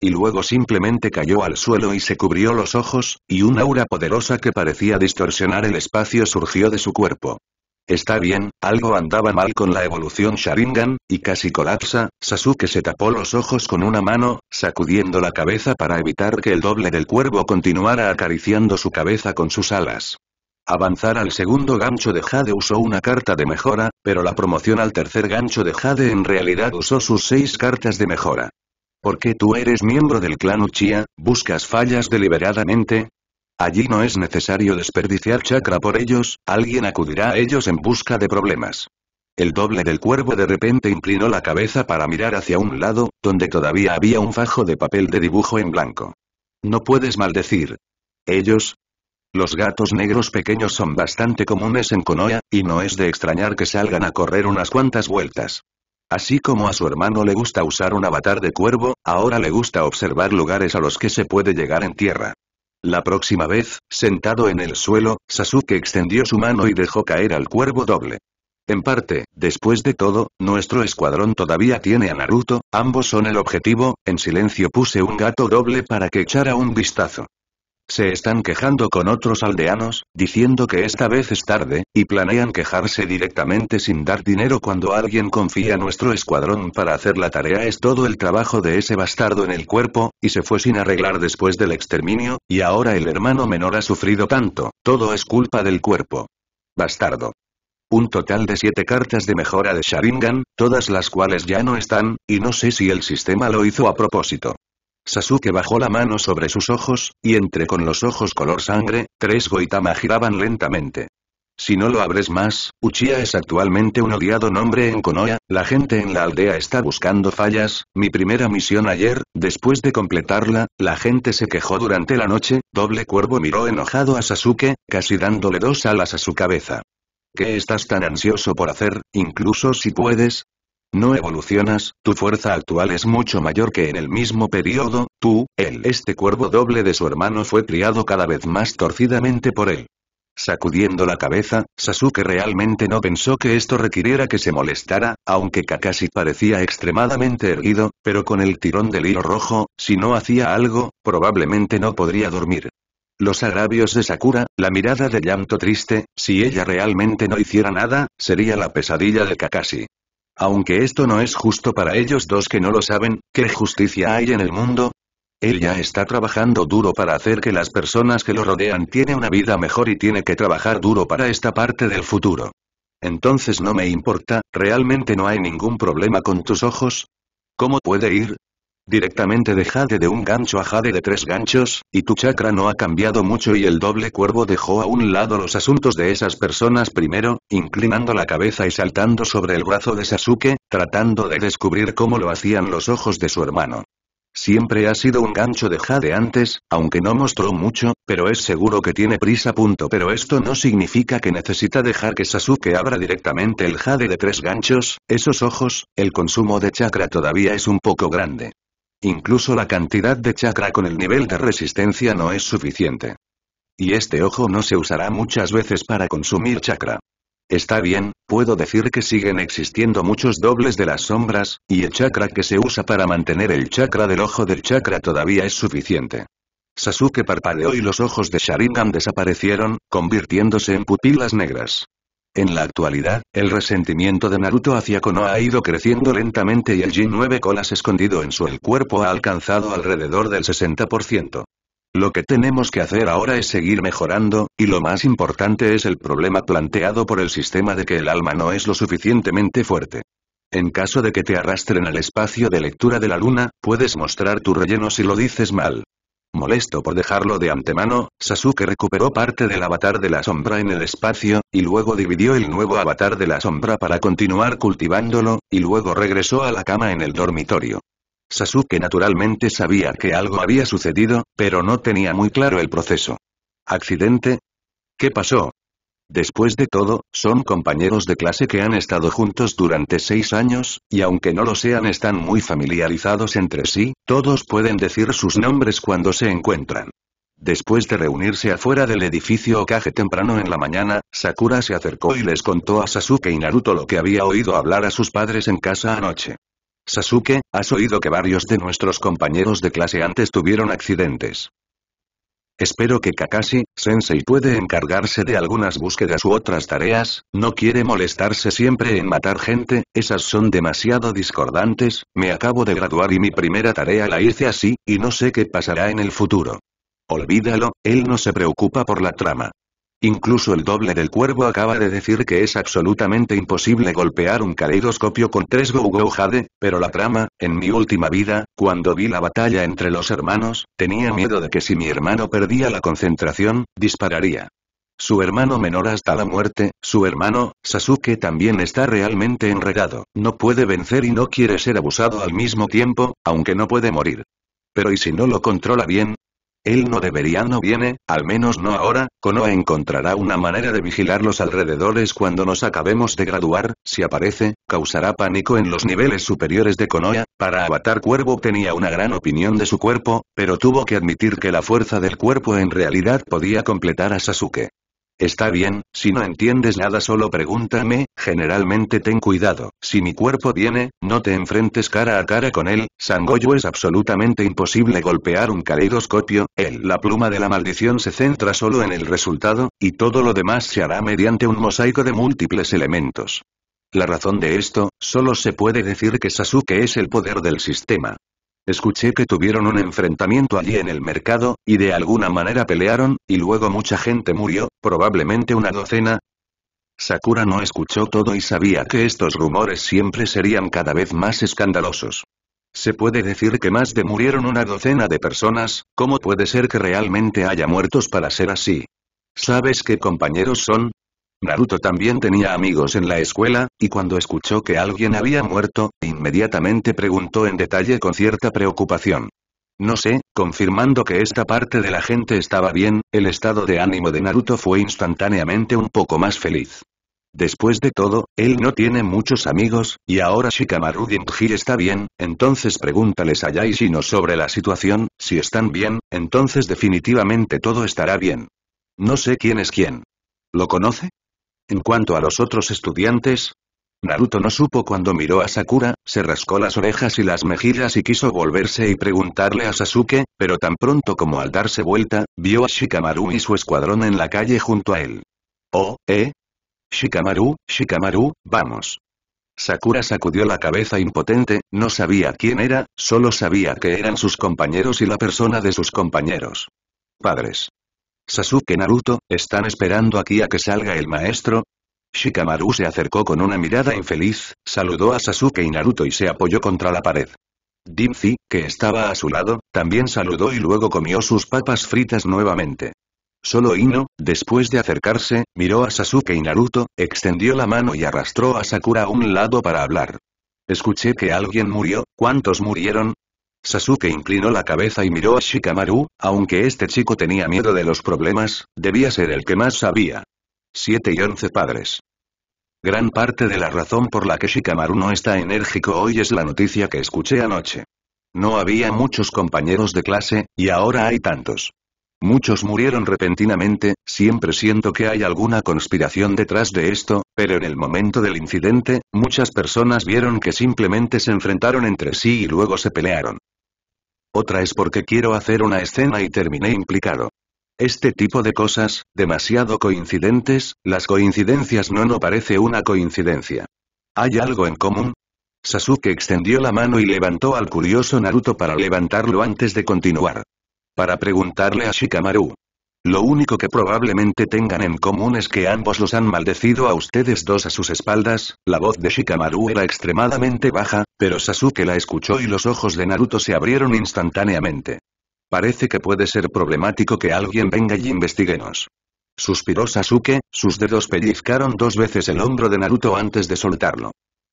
Y luego simplemente cayó al suelo y se cubrió los ojos, y un aura poderosa que parecía distorsionar el espacio surgió de su cuerpo. Está bien, algo andaba mal con la evolución Sharingan, y casi colapsa, Sasuke se tapó los ojos con una mano, sacudiendo la cabeza para evitar que el doble del cuervo continuara acariciando su cabeza con sus alas. Avanzar al segundo gancho de Jade usó una carta de mejora, pero la promoción al tercer gancho de Jade en realidad usó sus seis cartas de mejora. Porque tú eres miembro del clan Uchiha, buscas fallas deliberadamente, Allí no es necesario desperdiciar chakra por ellos, alguien acudirá a ellos en busca de problemas. El doble del cuervo de repente inclinó la cabeza para mirar hacia un lado, donde todavía había un fajo de papel de dibujo en blanco. No puedes maldecir. Ellos, los gatos negros pequeños son bastante comunes en Konoha, y no es de extrañar que salgan a correr unas cuantas vueltas. Así como a su hermano le gusta usar un avatar de cuervo, ahora le gusta observar lugares a los que se puede llegar en tierra. La próxima vez, sentado en el suelo, Sasuke extendió su mano y dejó caer al cuervo doble. En parte, después de todo, nuestro escuadrón todavía tiene a Naruto, ambos son el objetivo, en silencio puse un gato doble para que echara un vistazo se están quejando con otros aldeanos, diciendo que esta vez es tarde, y planean quejarse directamente sin dar dinero cuando alguien confía nuestro escuadrón para hacer la tarea es todo el trabajo de ese bastardo en el cuerpo, y se fue sin arreglar después del exterminio, y ahora el hermano menor ha sufrido tanto, todo es culpa del cuerpo. Bastardo. Un total de siete cartas de mejora de Sharingan, todas las cuales ya no están, y no sé si el sistema lo hizo a propósito. Sasuke bajó la mano sobre sus ojos, y entre con los ojos color sangre, tres Goitama giraban lentamente. Si no lo abres más, Uchiha es actualmente un odiado nombre en Konoha, la gente en la aldea está buscando fallas, mi primera misión ayer, después de completarla, la gente se quejó durante la noche, doble cuervo miró enojado a Sasuke, casi dándole dos alas a su cabeza. ¿Qué estás tan ansioso por hacer, incluso si puedes? No evolucionas, tu fuerza actual es mucho mayor que en el mismo periodo, tú, él. Este cuervo doble de su hermano fue criado cada vez más torcidamente por él. Sacudiendo la cabeza, Sasuke realmente no pensó que esto requiriera que se molestara, aunque Kakashi parecía extremadamente erguido, pero con el tirón del hilo rojo, si no hacía algo, probablemente no podría dormir. Los agravios de Sakura, la mirada de llanto triste, si ella realmente no hiciera nada, sería la pesadilla de Kakashi. Aunque esto no es justo para ellos dos que no lo saben, ¿qué justicia hay en el mundo? Él ya está trabajando duro para hacer que las personas que lo rodean tiene una vida mejor y tiene que trabajar duro para esta parte del futuro. Entonces no me importa, realmente no hay ningún problema con tus ojos. ¿Cómo puede ir? Directamente de Jade de un gancho a Jade de tres ganchos, y tu chakra no ha cambiado mucho y el doble cuervo dejó a un lado los asuntos de esas personas primero, inclinando la cabeza y saltando sobre el brazo de Sasuke, tratando de descubrir cómo lo hacían los ojos de su hermano. Siempre ha sido un gancho de Jade antes, aunque no mostró mucho, pero es seguro que tiene prisa. Punto. Pero esto no significa que necesita dejar que Sasuke abra directamente el Jade de tres ganchos, esos ojos, el consumo de chakra todavía es un poco grande. Incluso la cantidad de chakra con el nivel de resistencia no es suficiente. Y este ojo no se usará muchas veces para consumir chakra. Está bien, puedo decir que siguen existiendo muchos dobles de las sombras, y el chakra que se usa para mantener el chakra del ojo del chakra todavía es suficiente. Sasuke parpadeó y los ojos de Sharingan desaparecieron, convirtiéndose en pupilas negras. En la actualidad, el resentimiento de Naruto hacia Konoha ha ido creciendo lentamente y el Jin 9 colas escondido en su el cuerpo ha alcanzado alrededor del 60%. Lo que tenemos que hacer ahora es seguir mejorando, y lo más importante es el problema planteado por el sistema de que el alma no es lo suficientemente fuerte. En caso de que te arrastren al espacio de lectura de la luna, puedes mostrar tu relleno si lo dices mal. Molesto por dejarlo de antemano, Sasuke recuperó parte del avatar de la sombra en el espacio, y luego dividió el nuevo avatar de la sombra para continuar cultivándolo, y luego regresó a la cama en el dormitorio. Sasuke naturalmente sabía que algo había sucedido, pero no tenía muy claro el proceso. ¿Accidente? ¿Qué pasó? Después de todo, son compañeros de clase que han estado juntos durante seis años, y aunque no lo sean están muy familiarizados entre sí, todos pueden decir sus nombres cuando se encuentran. Después de reunirse afuera del edificio caje temprano en la mañana, Sakura se acercó y les contó a Sasuke y Naruto lo que había oído hablar a sus padres en casa anoche. Sasuke, has oído que varios de nuestros compañeros de clase antes tuvieron accidentes. Espero que Kakashi, sensei puede encargarse de algunas búsquedas u otras tareas, no quiere molestarse siempre en matar gente, esas son demasiado discordantes, me acabo de graduar y mi primera tarea la hice así, y no sé qué pasará en el futuro. Olvídalo, él no se preocupa por la trama. Incluso el doble del cuervo acaba de decir que es absolutamente imposible golpear un caleidoscopio con tres go Jade, pero la trama, en mi última vida, cuando vi la batalla entre los hermanos, tenía miedo de que si mi hermano perdía la concentración, dispararía. Su hermano menor hasta la muerte, su hermano, Sasuke también está realmente enredado, no puede vencer y no quiere ser abusado al mismo tiempo, aunque no puede morir. Pero ¿y si no lo controla bien? Él no debería no viene, al menos no ahora, Konoha encontrará una manera de vigilar los alrededores cuando nos acabemos de graduar, si aparece, causará pánico en los niveles superiores de Konoha, para Avatar Cuervo tenía una gran opinión de su cuerpo, pero tuvo que admitir que la fuerza del cuerpo en realidad podía completar a Sasuke. Está bien, si no entiendes nada solo pregúntame, generalmente ten cuidado, si mi cuerpo viene, no te enfrentes cara a cara con él, Sangoyo es absolutamente imposible golpear un caleidoscopio, él la pluma de la maldición se centra solo en el resultado, y todo lo demás se hará mediante un mosaico de múltiples elementos. La razón de esto, solo se puede decir que Sasuke es el poder del sistema. Escuché que tuvieron un enfrentamiento allí en el mercado, y de alguna manera pelearon, y luego mucha gente murió, probablemente una docena. Sakura no escuchó todo y sabía que estos rumores siempre serían cada vez más escandalosos. Se puede decir que más de murieron una docena de personas, ¿cómo puede ser que realmente haya muertos para ser así? ¿Sabes qué compañeros son? Naruto también tenía amigos en la escuela, y cuando escuchó que alguien había muerto, inmediatamente preguntó en detalle con cierta preocupación. No sé, confirmando que esta parte de la gente estaba bien, el estado de ánimo de Naruto fue instantáneamente un poco más feliz. Después de todo, él no tiene muchos amigos, y ahora Shikamaru Genji está bien, entonces pregúntales a Yaishino sobre la situación, si están bien, entonces definitivamente todo estará bien. No sé quién es quién. ¿Lo conoce? En cuanto a los otros estudiantes, Naruto no supo cuando miró a Sakura, se rascó las orejas y las mejillas y quiso volverse y preguntarle a Sasuke, pero tan pronto como al darse vuelta, vio a Shikamaru y su escuadrón en la calle junto a él. Oh, ¿eh? Shikamaru, Shikamaru, vamos. Sakura sacudió la cabeza impotente, no sabía quién era, solo sabía que eran sus compañeros y la persona de sus compañeros. Padres. Sasuke Naruto, ¿están esperando aquí a que salga el maestro? Shikamaru se acercó con una mirada infeliz, saludó a Sasuke y Naruto y se apoyó contra la pared. Dimzi, que estaba a su lado, también saludó y luego comió sus papas fritas nuevamente. Solo Ino, después de acercarse, miró a Sasuke y Naruto, extendió la mano y arrastró a Sakura a un lado para hablar. Escuché que alguien murió, ¿cuántos murieron? Sasuke inclinó la cabeza y miró a Shikamaru, aunque este chico tenía miedo de los problemas, debía ser el que más sabía. 7 y 11 padres. Gran parte de la razón por la que Shikamaru no está enérgico hoy es la noticia que escuché anoche. No había muchos compañeros de clase, y ahora hay tantos. Muchos murieron repentinamente, siempre siento que hay alguna conspiración detrás de esto, pero en el momento del incidente, muchas personas vieron que simplemente se enfrentaron entre sí y luego se pelearon. Otra es porque quiero hacer una escena y terminé implicado. Este tipo de cosas, demasiado coincidentes, las coincidencias no no parece una coincidencia. ¿Hay algo en común? Sasuke extendió la mano y levantó al curioso Naruto para levantarlo antes de continuar. Para preguntarle a Shikamaru. Lo único que probablemente tengan en común es que ambos los han maldecido a ustedes dos a sus espaldas, la voz de Shikamaru era extremadamente baja, pero Sasuke la escuchó y los ojos de Naruto se abrieron instantáneamente. Parece que puede ser problemático que alguien venga y investiguenos. Suspiró Sasuke, sus dedos pellizcaron dos veces el hombro de Naruto antes de soltarlo.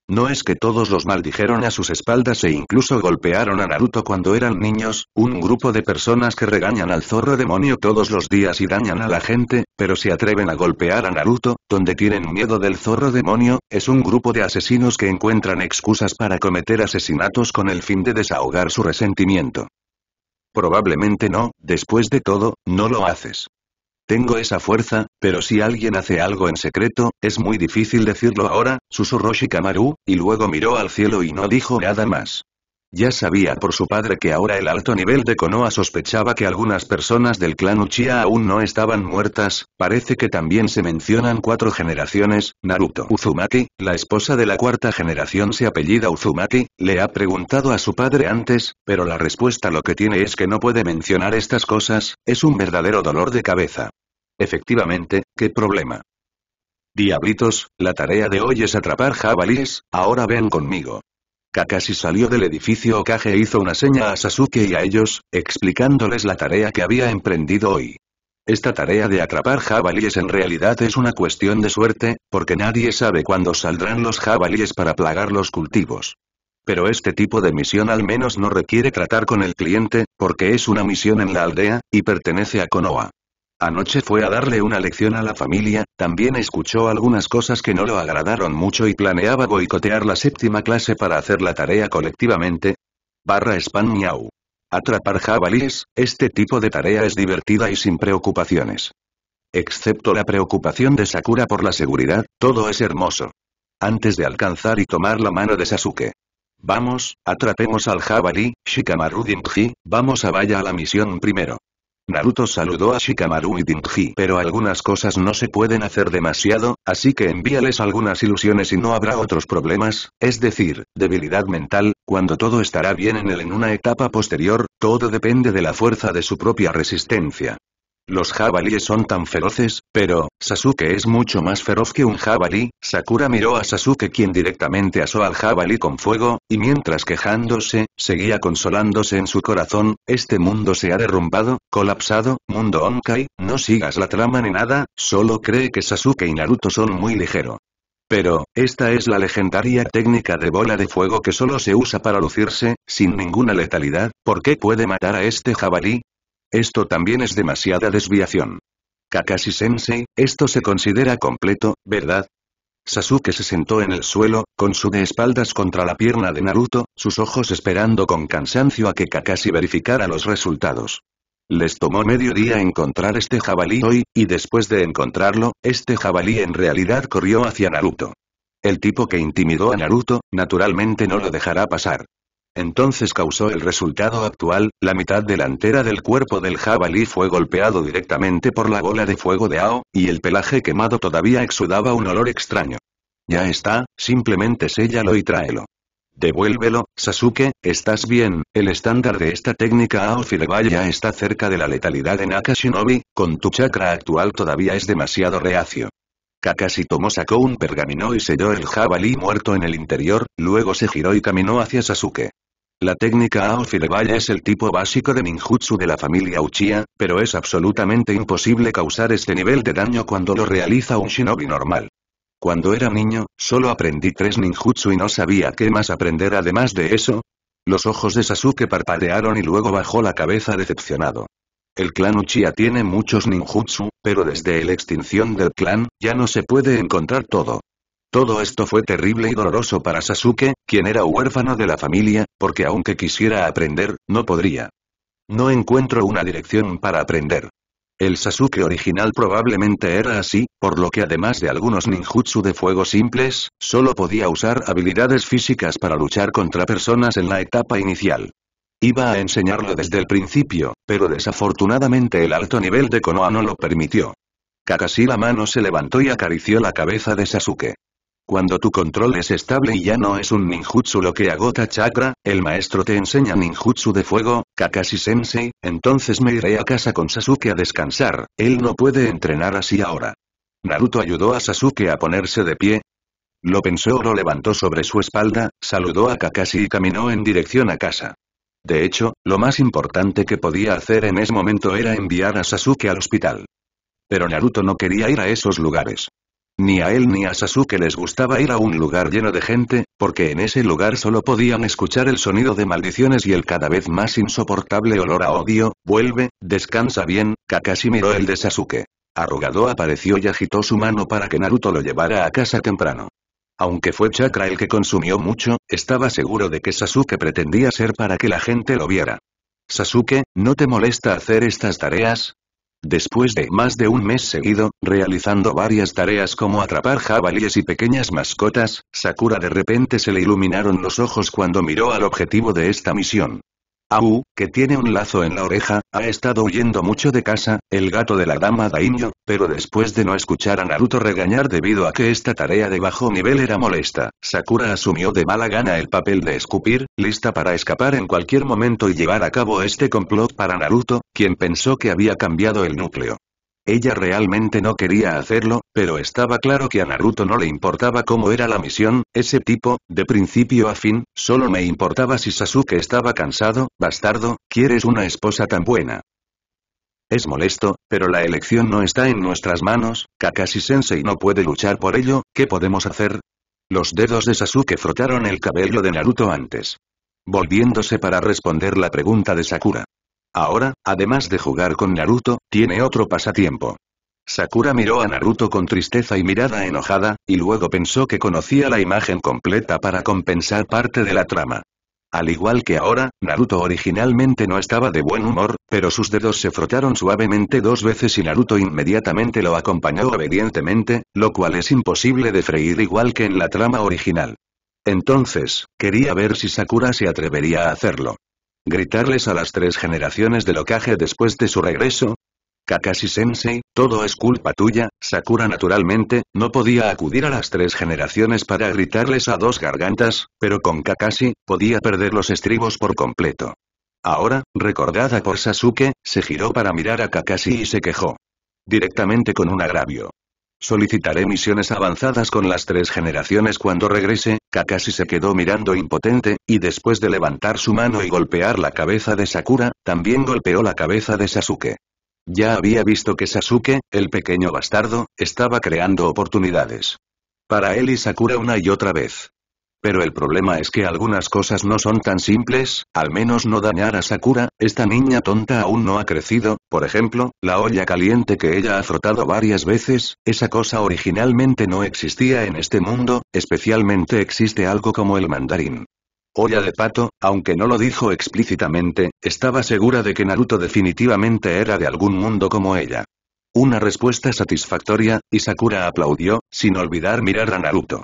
No es que todos los maldijeron a sus espaldas e incluso golpearon a Naruto cuando eran niños, un grupo de personas que regañan al zorro demonio todos los días y dañan a la gente, pero se atreven a golpear a Naruto, donde tienen miedo del zorro demonio, es un grupo de asesinos que encuentran excusas para cometer asesinatos con el fin de desahogar su resentimiento. Probablemente no, después de todo, no lo haces. Tengo esa fuerza, pero si alguien hace algo en secreto, es muy difícil decirlo ahora, susurró Shikamaru, y luego miró al cielo y no dijo nada más. Ya sabía por su padre que ahora el alto nivel de Konoha sospechaba que algunas personas del clan Uchiha aún no estaban muertas, parece que también se mencionan cuatro generaciones, Naruto Uzumaki, la esposa de la cuarta generación se apellida Uzumaki, le ha preguntado a su padre antes, pero la respuesta lo que tiene es que no puede mencionar estas cosas, es un verdadero dolor de cabeza. Efectivamente, ¿qué problema? Diablitos, la tarea de hoy es atrapar jabalíes, ahora ven conmigo. Kakashi salió del edificio Okage e hizo una seña a Sasuke y a ellos, explicándoles la tarea que había emprendido hoy. Esta tarea de atrapar jabalíes en realidad es una cuestión de suerte, porque nadie sabe cuándo saldrán los jabalíes para plagar los cultivos. Pero este tipo de misión al menos no requiere tratar con el cliente, porque es una misión en la aldea, y pertenece a Konoha. Anoche fue a darle una lección a la familia, también escuchó algunas cosas que no lo agradaron mucho y planeaba boicotear la séptima clase para hacer la tarea colectivamente. Barra span miau. Atrapar jabalíes, este tipo de tarea es divertida y sin preocupaciones. Excepto la preocupación de Sakura por la seguridad, todo es hermoso. Antes de alcanzar y tomar la mano de Sasuke. Vamos, atrapemos al jabalí, Shikamaru Dinji, vamos a vaya a la misión primero. Naruto saludó a Shikamaru y Dinji pero algunas cosas no se pueden hacer demasiado, así que envíales algunas ilusiones y no habrá otros problemas, es decir, debilidad mental, cuando todo estará bien en él en una etapa posterior, todo depende de la fuerza de su propia resistencia. Los jabalíes son tan feroces, pero, Sasuke es mucho más feroz que un jabalí, Sakura miró a Sasuke quien directamente asó al jabalí con fuego, y mientras quejándose, seguía consolándose en su corazón, este mundo se ha derrumbado, colapsado, mundo Onkai, no sigas la trama ni nada, solo cree que Sasuke y Naruto son muy ligero. Pero, esta es la legendaria técnica de bola de fuego que solo se usa para lucirse, sin ninguna letalidad, ¿por qué puede matar a este jabalí? Esto también es demasiada desviación. Kakashi-sensei, esto se considera completo, ¿verdad? Sasuke se sentó en el suelo, con su de espaldas contra la pierna de Naruto, sus ojos esperando con cansancio a que Kakashi verificara los resultados. Les tomó medio día encontrar este jabalí hoy, y después de encontrarlo, este jabalí en realidad corrió hacia Naruto. El tipo que intimidó a Naruto, naturalmente no lo dejará pasar. Entonces causó el resultado actual, la mitad delantera del cuerpo del jabalí fue golpeado directamente por la bola de fuego de Ao, y el pelaje quemado todavía exudaba un olor extraño. Ya está, simplemente séllalo y tráelo. Devuélvelo, Sasuke, estás bien, el estándar de esta técnica Fireball ya está cerca de la letalidad en Akashinobi, con tu chakra actual todavía es demasiado reacio. Kakashi tomó sacó un pergamino y selló el jabalí muerto en el interior, luego se giró y caminó hacia Sasuke. La técnica ao de es el tipo básico de ninjutsu de la familia Uchiha, pero es absolutamente imposible causar este nivel de daño cuando lo realiza un shinobi normal. Cuando era niño, solo aprendí tres ninjutsu y no sabía qué más aprender además de eso. Los ojos de Sasuke parpadearon y luego bajó la cabeza decepcionado. El clan Uchiha tiene muchos ninjutsu, pero desde la extinción del clan, ya no se puede encontrar todo. Todo esto fue terrible y doloroso para Sasuke, quien era huérfano de la familia, porque aunque quisiera aprender, no podría. No encuentro una dirección para aprender. El Sasuke original probablemente era así, por lo que además de algunos ninjutsu de fuego simples, solo podía usar habilidades físicas para luchar contra personas en la etapa inicial. Iba a enseñarlo desde el principio, pero desafortunadamente el alto nivel de Konoha no lo permitió. Kakashi la mano se levantó y acarició la cabeza de Sasuke. Cuando tu control es estable y ya no es un ninjutsu lo que agota chakra, el maestro te enseña ninjutsu de fuego, Kakashi-sensei, entonces me iré a casa con Sasuke a descansar, él no puede entrenar así ahora. Naruto ayudó a Sasuke a ponerse de pie. Lo pensó lo levantó sobre su espalda, saludó a Kakashi y caminó en dirección a casa. De hecho, lo más importante que podía hacer en ese momento era enviar a Sasuke al hospital. Pero Naruto no quería ir a esos lugares. Ni a él ni a Sasuke les gustaba ir a un lugar lleno de gente, porque en ese lugar solo podían escuchar el sonido de maldiciones y el cada vez más insoportable olor a odio, vuelve, descansa bien, Kakashi miró el de Sasuke. Arrugado apareció y agitó su mano para que Naruto lo llevara a casa temprano. Aunque fue chakra el que consumió mucho, estaba seguro de que Sasuke pretendía ser para que la gente lo viera. Sasuke, ¿no te molesta hacer estas tareas? Después de más de un mes seguido, realizando varias tareas como atrapar jabalíes y pequeñas mascotas, Sakura de repente se le iluminaron los ojos cuando miró al objetivo de esta misión. Au, que tiene un lazo en la oreja, ha estado huyendo mucho de casa, el gato de la dama Daimyo, pero después de no escuchar a Naruto regañar debido a que esta tarea de bajo nivel era molesta, Sakura asumió de mala gana el papel de escupir, lista para escapar en cualquier momento y llevar a cabo este complot para Naruto, quien pensó que había cambiado el núcleo. Ella realmente no quería hacerlo, pero estaba claro que a Naruto no le importaba cómo era la misión, ese tipo, de principio a fin, solo me importaba si Sasuke estaba cansado, bastardo, quieres una esposa tan buena. Es molesto, pero la elección no está en nuestras manos, Kakashi-sensei no puede luchar por ello, ¿qué podemos hacer? Los dedos de Sasuke frotaron el cabello de Naruto antes. Volviéndose para responder la pregunta de Sakura. Ahora, además de jugar con Naruto, tiene otro pasatiempo. Sakura miró a Naruto con tristeza y mirada enojada, y luego pensó que conocía la imagen completa para compensar parte de la trama. Al igual que ahora, Naruto originalmente no estaba de buen humor, pero sus dedos se frotaron suavemente dos veces y Naruto inmediatamente lo acompañó obedientemente, lo cual es imposible de freír igual que en la trama original. Entonces, quería ver si Sakura se atrevería a hacerlo. Gritarles a las tres generaciones de locaje después de su regreso. Kakashi-sensei, todo es culpa tuya, Sakura naturalmente, no podía acudir a las tres generaciones para gritarles a dos gargantas, pero con Kakashi, podía perder los estribos por completo. Ahora, recordada por Sasuke, se giró para mirar a Kakashi y se quejó. Directamente con un agravio. Solicitaré misiones avanzadas con las tres generaciones cuando regrese, Kakashi se quedó mirando impotente, y después de levantar su mano y golpear la cabeza de Sakura, también golpeó la cabeza de Sasuke. Ya había visto que Sasuke, el pequeño bastardo, estaba creando oportunidades. Para él y Sakura una y otra vez. Pero el problema es que algunas cosas no son tan simples, al menos no dañar a Sakura, esta niña tonta aún no ha crecido, por ejemplo, la olla caliente que ella ha frotado varias veces, esa cosa originalmente no existía en este mundo, especialmente existe algo como el mandarín. Olla de pato, aunque no lo dijo explícitamente, estaba segura de que Naruto definitivamente era de algún mundo como ella. Una respuesta satisfactoria, y Sakura aplaudió, sin olvidar mirar a Naruto.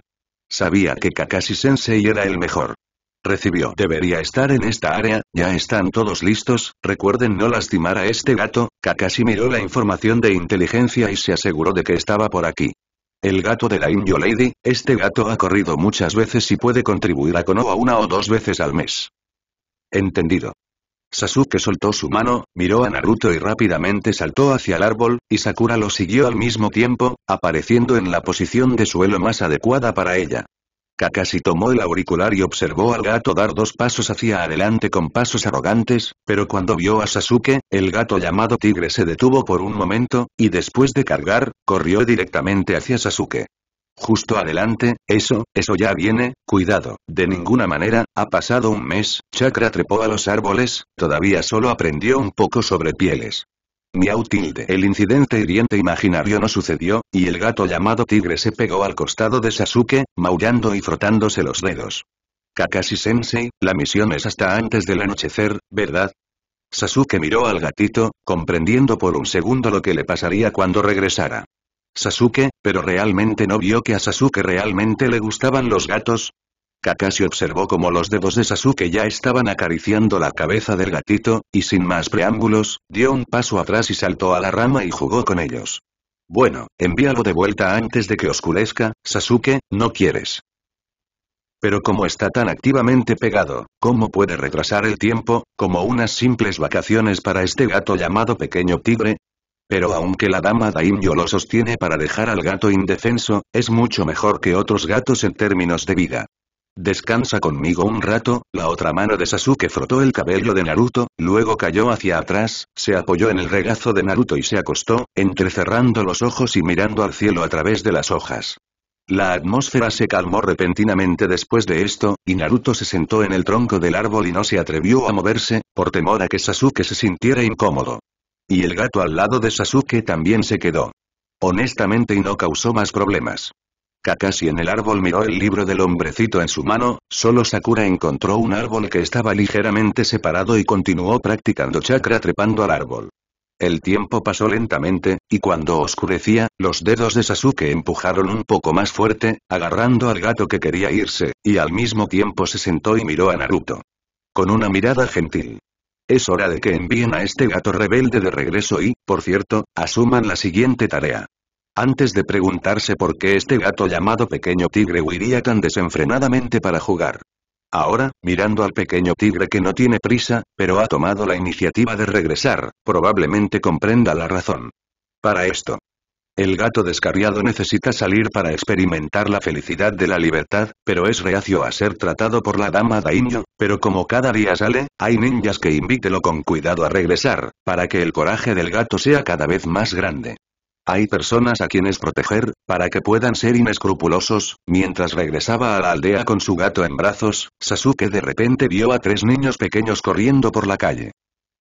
Sabía que Kakashi-sensei era el mejor. Recibió. Debería estar en esta área, ya están todos listos, recuerden no lastimar a este gato, Kakashi miró la información de inteligencia y se aseguró de que estaba por aquí. El gato de la Indio Lady, este gato ha corrido muchas veces y puede contribuir a Konoha una o dos veces al mes. Entendido. Sasuke soltó su mano, miró a Naruto y rápidamente saltó hacia el árbol, y Sakura lo siguió al mismo tiempo, apareciendo en la posición de suelo más adecuada para ella. Kakashi tomó el auricular y observó al gato dar dos pasos hacia adelante con pasos arrogantes, pero cuando vio a Sasuke, el gato llamado tigre se detuvo por un momento, y después de cargar, corrió directamente hacia Sasuke. Justo adelante, eso, eso ya viene, cuidado, de ninguna manera, ha pasado un mes, Chakra trepó a los árboles, todavía solo aprendió un poco sobre pieles. Miau tilde. El incidente hiriente imaginario no sucedió, y el gato llamado tigre se pegó al costado de Sasuke, maullando y frotándose los dedos. Kakashi-sensei, la misión es hasta antes del anochecer, ¿verdad? Sasuke miró al gatito, comprendiendo por un segundo lo que le pasaría cuando regresara. Sasuke, pero realmente no vio que a Sasuke realmente le gustaban los gatos. Kakashi observó como los dedos de Sasuke ya estaban acariciando la cabeza del gatito, y sin más preámbulos, dio un paso atrás y saltó a la rama y jugó con ellos. Bueno, envíalo de vuelta antes de que oscurezca, Sasuke, no quieres. Pero como está tan activamente pegado, ¿cómo puede retrasar el tiempo, como unas simples vacaciones para este gato llamado Pequeño Tigre? Pero aunque la dama Daimyo lo sostiene para dejar al gato indefenso, es mucho mejor que otros gatos en términos de vida. Descansa conmigo un rato, la otra mano de Sasuke frotó el cabello de Naruto, luego cayó hacia atrás, se apoyó en el regazo de Naruto y se acostó, entrecerrando los ojos y mirando al cielo a través de las hojas. La atmósfera se calmó repentinamente después de esto, y Naruto se sentó en el tronco del árbol y no se atrevió a moverse, por temor a que Sasuke se sintiera incómodo. Y el gato al lado de Sasuke también se quedó. Honestamente y no causó más problemas. Kakashi en el árbol miró el libro del hombrecito en su mano, solo Sakura encontró un árbol que estaba ligeramente separado y continuó practicando chakra trepando al árbol. El tiempo pasó lentamente, y cuando oscurecía, los dedos de Sasuke empujaron un poco más fuerte, agarrando al gato que quería irse, y al mismo tiempo se sentó y miró a Naruto. Con una mirada gentil. Es hora de que envíen a este gato rebelde de regreso y, por cierto, asuman la siguiente tarea. Antes de preguntarse por qué este gato llamado pequeño tigre huiría tan desenfrenadamente para jugar. Ahora, mirando al pequeño tigre que no tiene prisa, pero ha tomado la iniciativa de regresar, probablemente comprenda la razón. Para esto, el gato descarriado necesita salir para experimentar la felicidad de la libertad, pero es reacio a ser tratado por la dama Daimyo, pero como cada día sale, hay ninjas que invítelo con cuidado a regresar, para que el coraje del gato sea cada vez más grande. Hay personas a quienes proteger, para que puedan ser inescrupulosos, mientras regresaba a la aldea con su gato en brazos, Sasuke de repente vio a tres niños pequeños corriendo por la calle.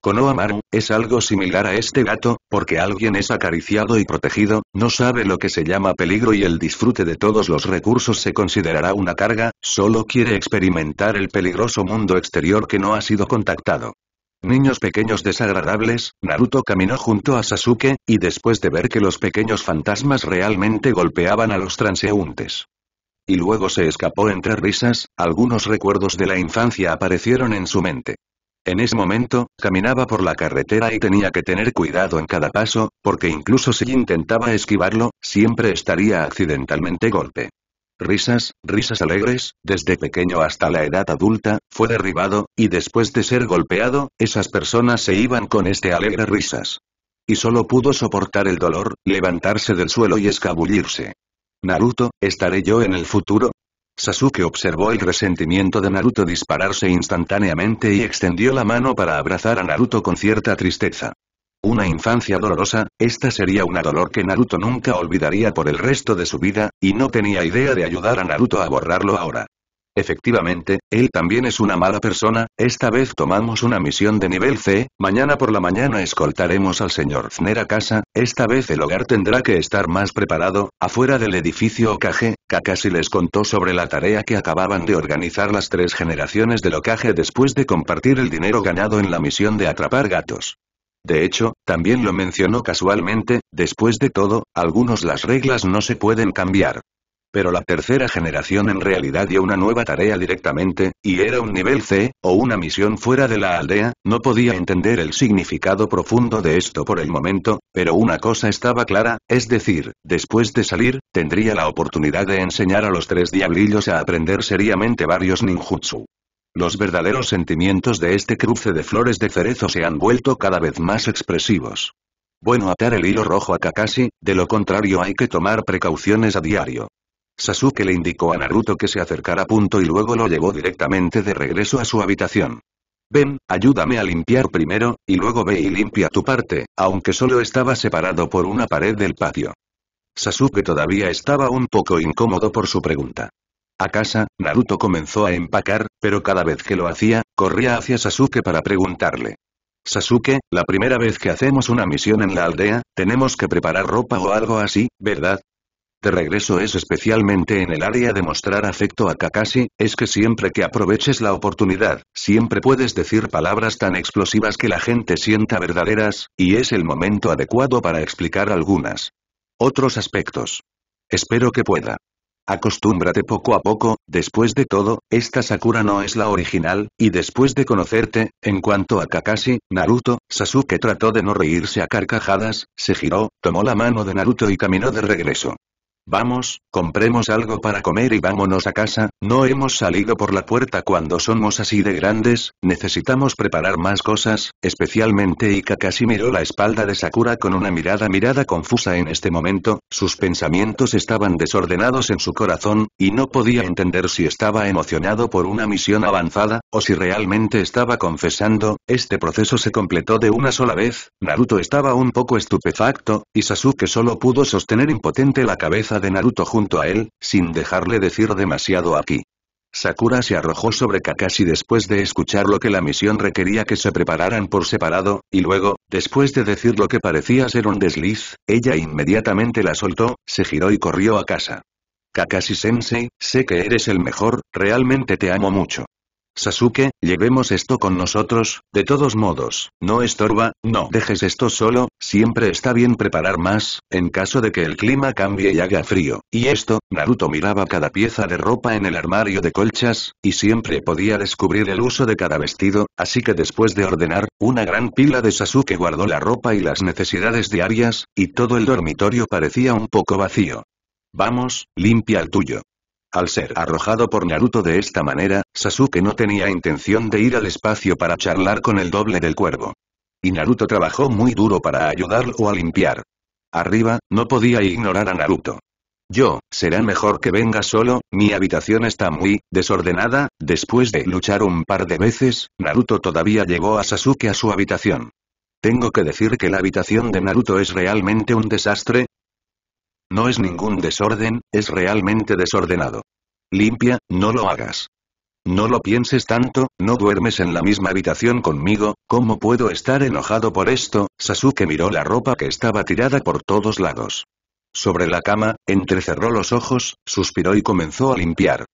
Konohamaru, es algo similar a este gato, porque alguien es acariciado y protegido, no sabe lo que se llama peligro y el disfrute de todos los recursos se considerará una carga, solo quiere experimentar el peligroso mundo exterior que no ha sido contactado. Niños pequeños desagradables, Naruto caminó junto a Sasuke, y después de ver que los pequeños fantasmas realmente golpeaban a los transeúntes y luego se escapó entre risas, algunos recuerdos de la infancia aparecieron en su mente. En ese momento, caminaba por la carretera y tenía que tener cuidado en cada paso, porque incluso si intentaba esquivarlo, siempre estaría accidentalmente golpe. Risas, risas alegres, desde pequeño hasta la edad adulta, fue derribado, y después de ser golpeado, esas personas se iban con este alegre risas. Y solo pudo soportar el dolor, levantarse del suelo y escabullirse. Naruto, ¿estaré yo en el futuro? Sasuke observó el resentimiento de Naruto dispararse instantáneamente y extendió la mano para abrazar a Naruto con cierta tristeza. Una infancia dolorosa, esta sería una dolor que Naruto nunca olvidaría por el resto de su vida, y no tenía idea de ayudar a Naruto a borrarlo ahora. Efectivamente, él también es una mala persona, esta vez tomamos una misión de nivel C, mañana por la mañana escoltaremos al señor Zner a casa, esta vez el hogar tendrá que estar más preparado, afuera del edificio Okage, Kakashi les contó sobre la tarea que acababan de organizar las tres generaciones del Okage después de compartir el dinero ganado en la misión de atrapar gatos. De hecho, también lo mencionó casualmente, después de todo, algunos las reglas no se pueden cambiar pero la tercera generación en realidad dio una nueva tarea directamente, y era un nivel C, o una misión fuera de la aldea, no podía entender el significado profundo de esto por el momento, pero una cosa estaba clara, es decir, después de salir, tendría la oportunidad de enseñar a los tres diablillos a aprender seriamente varios ninjutsu. Los verdaderos sentimientos de este cruce de flores de cerezo se han vuelto cada vez más expresivos. Bueno atar el hilo rojo a Kakashi, de lo contrario hay que tomar precauciones a diario. Sasuke le indicó a Naruto que se acercara a punto y luego lo llevó directamente de regreso a su habitación. Ven, ayúdame a limpiar primero, y luego ve y limpia tu parte, aunque solo estaba separado por una pared del patio. Sasuke todavía estaba un poco incómodo por su pregunta. A casa, Naruto comenzó a empacar, pero cada vez que lo hacía, corría hacia Sasuke para preguntarle. Sasuke, la primera vez que hacemos una misión en la aldea, tenemos que preparar ropa o algo así, ¿verdad? regreso es especialmente en el área de mostrar afecto a Kakashi, es que siempre que aproveches la oportunidad, siempre puedes decir palabras tan explosivas que la gente sienta verdaderas, y es el momento adecuado para explicar algunas. Otros aspectos. Espero que pueda. Acostúmbrate poco a poco, después de todo, esta Sakura no es la original, y después de conocerte, en cuanto a Kakashi, Naruto, Sasuke trató de no reírse a carcajadas, se giró, tomó la mano de Naruto y caminó de regreso. Vamos, compremos algo para comer y vámonos a casa, no hemos salido por la puerta cuando somos así de grandes, necesitamos preparar más cosas, especialmente Ika casi miró la espalda de Sakura con una mirada mirada confusa en este momento, sus pensamientos estaban desordenados en su corazón, y no podía entender si estaba emocionado por una misión avanzada, o si realmente estaba confesando, este proceso se completó de una sola vez, Naruto estaba un poco estupefacto, y Sasuke solo pudo sostener impotente la cabeza de Naruto junto a él, sin dejarle decir demasiado aquí. Sakura se arrojó sobre Kakashi después de escuchar lo que la misión requería que se prepararan por separado, y luego, después de decir lo que parecía ser un desliz, ella inmediatamente la soltó, se giró y corrió a casa. Kakashi-sensei, sé que eres el mejor, realmente te amo mucho. Sasuke, llevemos esto con nosotros, de todos modos, no estorba, no dejes esto solo, siempre está bien preparar más, en caso de que el clima cambie y haga frío. Y esto, Naruto miraba cada pieza de ropa en el armario de colchas, y siempre podía descubrir el uso de cada vestido, así que después de ordenar, una gran pila de Sasuke guardó la ropa y las necesidades diarias, y todo el dormitorio parecía un poco vacío. Vamos, limpia el tuyo. Al ser arrojado por Naruto de esta manera, Sasuke no tenía intención de ir al espacio para charlar con el doble del cuervo. Y Naruto trabajó muy duro para ayudarlo a limpiar. Arriba, no podía ignorar a Naruto. Yo, será mejor que venga solo, mi habitación está muy desordenada, después de luchar un par de veces, Naruto todavía llegó a Sasuke a su habitación. Tengo que decir que la habitación de Naruto es realmente un desastre, no es ningún desorden, es realmente desordenado. Limpia, no lo hagas. No lo pienses tanto, no duermes en la misma habitación conmigo, ¿cómo puedo estar enojado por esto? Sasuke miró la ropa que estaba tirada por todos lados. Sobre la cama, entrecerró los ojos, suspiró y comenzó a limpiar.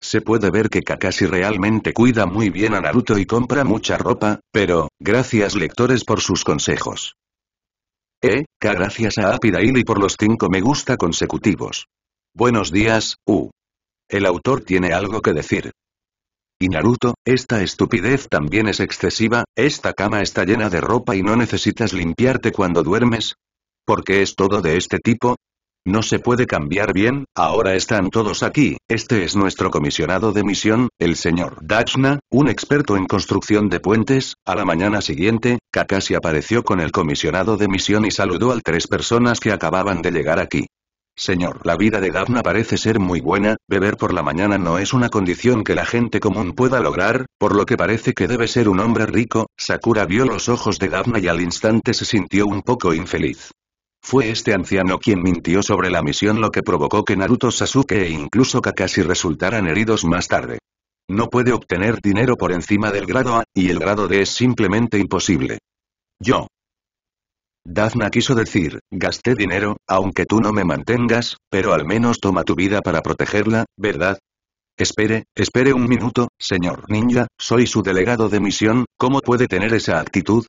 Se puede ver que Kakashi realmente cuida muy bien a Naruto y compra mucha ropa, pero, gracias lectores por sus consejos. Eh, K gracias a Api y por los cinco me gusta consecutivos. Buenos días, U. El autor tiene algo que decir. Y Naruto, esta estupidez también es excesiva, esta cama está llena de ropa y no necesitas limpiarte cuando duermes. ¿Por qué es todo de este tipo? No se puede cambiar bien, ahora están todos aquí, este es nuestro comisionado de misión, el señor Dachna, un experto en construcción de puentes, a la mañana siguiente, Kakashi apareció con el comisionado de misión y saludó a tres personas que acababan de llegar aquí. Señor, la vida de Daphna parece ser muy buena, beber por la mañana no es una condición que la gente común pueda lograr, por lo que parece que debe ser un hombre rico, Sakura vio los ojos de Daphna y al instante se sintió un poco infeliz. Fue este anciano quien mintió sobre la misión lo que provocó que Naruto Sasuke e incluso Kakashi resultaran heridos más tarde. No puede obtener dinero por encima del grado A, y el grado D es simplemente imposible. Yo. Dazna quiso decir, gasté dinero, aunque tú no me mantengas, pero al menos toma tu vida para protegerla, ¿verdad? Espere, espere un minuto, señor ninja, soy su delegado de misión, ¿cómo puede tener esa actitud?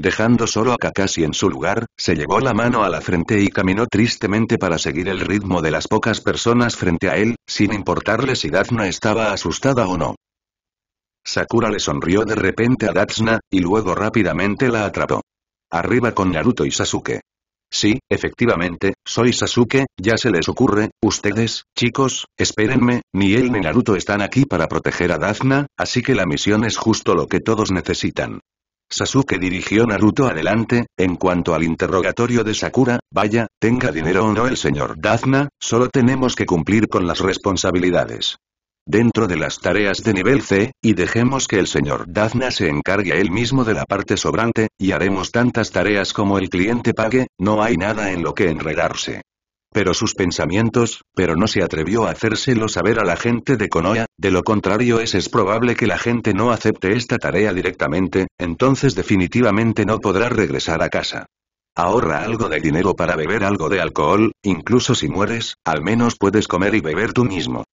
Dejando solo a Kakashi en su lugar, se llevó la mano a la frente y caminó tristemente para seguir el ritmo de las pocas personas frente a él, sin importarle si Dazna estaba asustada o no. Sakura le sonrió de repente a Dazna, y luego rápidamente la atrapó. Arriba con Naruto y Sasuke. Sí, efectivamente, soy Sasuke, ya se les ocurre, ustedes, chicos, espérenme, ni él ni Naruto están aquí para proteger a Dazna, así que la misión es justo lo que todos necesitan. Sasuke dirigió Naruto adelante, en cuanto al interrogatorio de Sakura, vaya, tenga dinero o no el señor Dazna, solo tenemos que cumplir con las responsabilidades. Dentro de las tareas de nivel C, y dejemos que el señor Dazna se encargue él mismo de la parte sobrante, y haremos tantas tareas como el cliente pague, no hay nada en lo que enredarse pero sus pensamientos, pero no se atrevió a hacérselo saber a la gente de Konoha, de lo contrario es, es probable que la gente no acepte esta tarea directamente, entonces definitivamente no podrá regresar a casa. Ahorra algo de dinero para beber algo de alcohol, incluso si mueres, al menos puedes comer y beber tú mismo.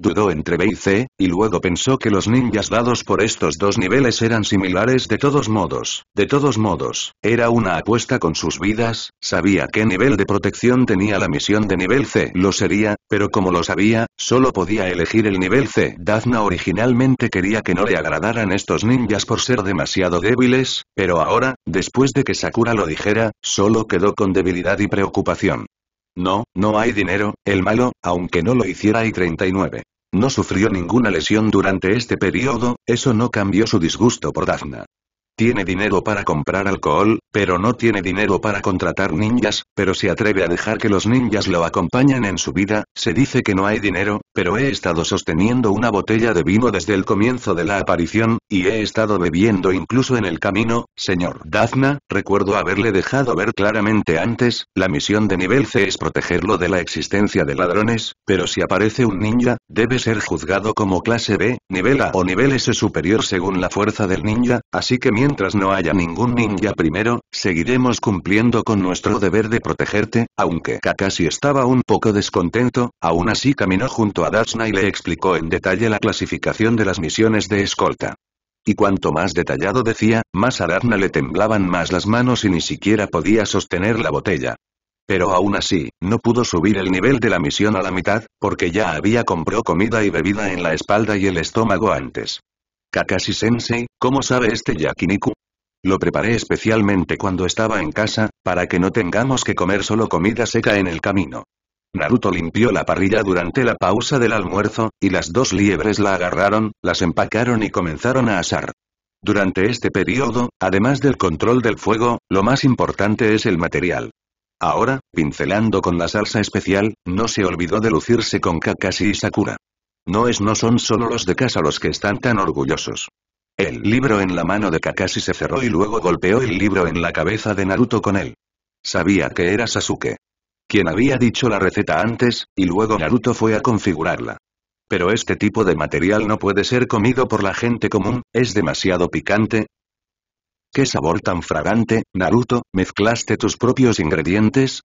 Dudó entre B y C, y luego pensó que los ninjas dados por estos dos niveles eran similares de todos modos. De todos modos, era una apuesta con sus vidas, sabía qué nivel de protección tenía la misión de nivel C. Lo sería, pero como lo sabía, solo podía elegir el nivel C. Dazna originalmente quería que no le agradaran estos ninjas por ser demasiado débiles, pero ahora, después de que Sakura lo dijera, solo quedó con debilidad y preocupación. No, no hay dinero, el malo, aunque no lo hiciera y 39. No sufrió ninguna lesión durante este periodo, eso no cambió su disgusto por Daphne. Tiene dinero para comprar alcohol, pero no tiene dinero para contratar ninjas, pero se atreve a dejar que los ninjas lo acompañen en su vida, se dice que no hay dinero, pero he estado sosteniendo una botella de vino desde el comienzo de la aparición, y he estado bebiendo incluso en el camino, señor Dazna, recuerdo haberle dejado ver claramente antes, la misión de nivel C es protegerlo de la existencia de ladrones, pero si aparece un ninja, debe ser juzgado como clase B, nivel A o nivel S superior según la fuerza del ninja, así que mientras no haya ningún ninja primero, seguiremos cumpliendo con nuestro deber de protegerte, aunque Kakashi estaba un poco descontento, aún así caminó junto a Dasna y le explicó en detalle la clasificación de las misiones de escolta. Y cuanto más detallado decía, más a Dasna le temblaban más las manos y ni siquiera podía sostener la botella. Pero aún así, no pudo subir el nivel de la misión a la mitad, porque ya había compró comida y bebida en la espalda y el estómago antes. Kakashi-sensei, ¿cómo sabe este yakiniku? Lo preparé especialmente cuando estaba en casa, para que no tengamos que comer solo comida seca en el camino. Naruto limpió la parrilla durante la pausa del almuerzo, y las dos liebres la agarraron, las empacaron y comenzaron a asar. Durante este periodo, además del control del fuego, lo más importante es el material. Ahora, pincelando con la salsa especial, no se olvidó de lucirse con Kakashi y Sakura. No es no son solo los de casa los que están tan orgullosos. El libro en la mano de Kakashi se cerró y luego golpeó el libro en la cabeza de Naruto con él. Sabía que era Sasuke. Quien había dicho la receta antes, y luego Naruto fue a configurarla. Pero este tipo de material no puede ser comido por la gente común, es demasiado picante, ¿Qué sabor tan fragante, Naruto, mezclaste tus propios ingredientes?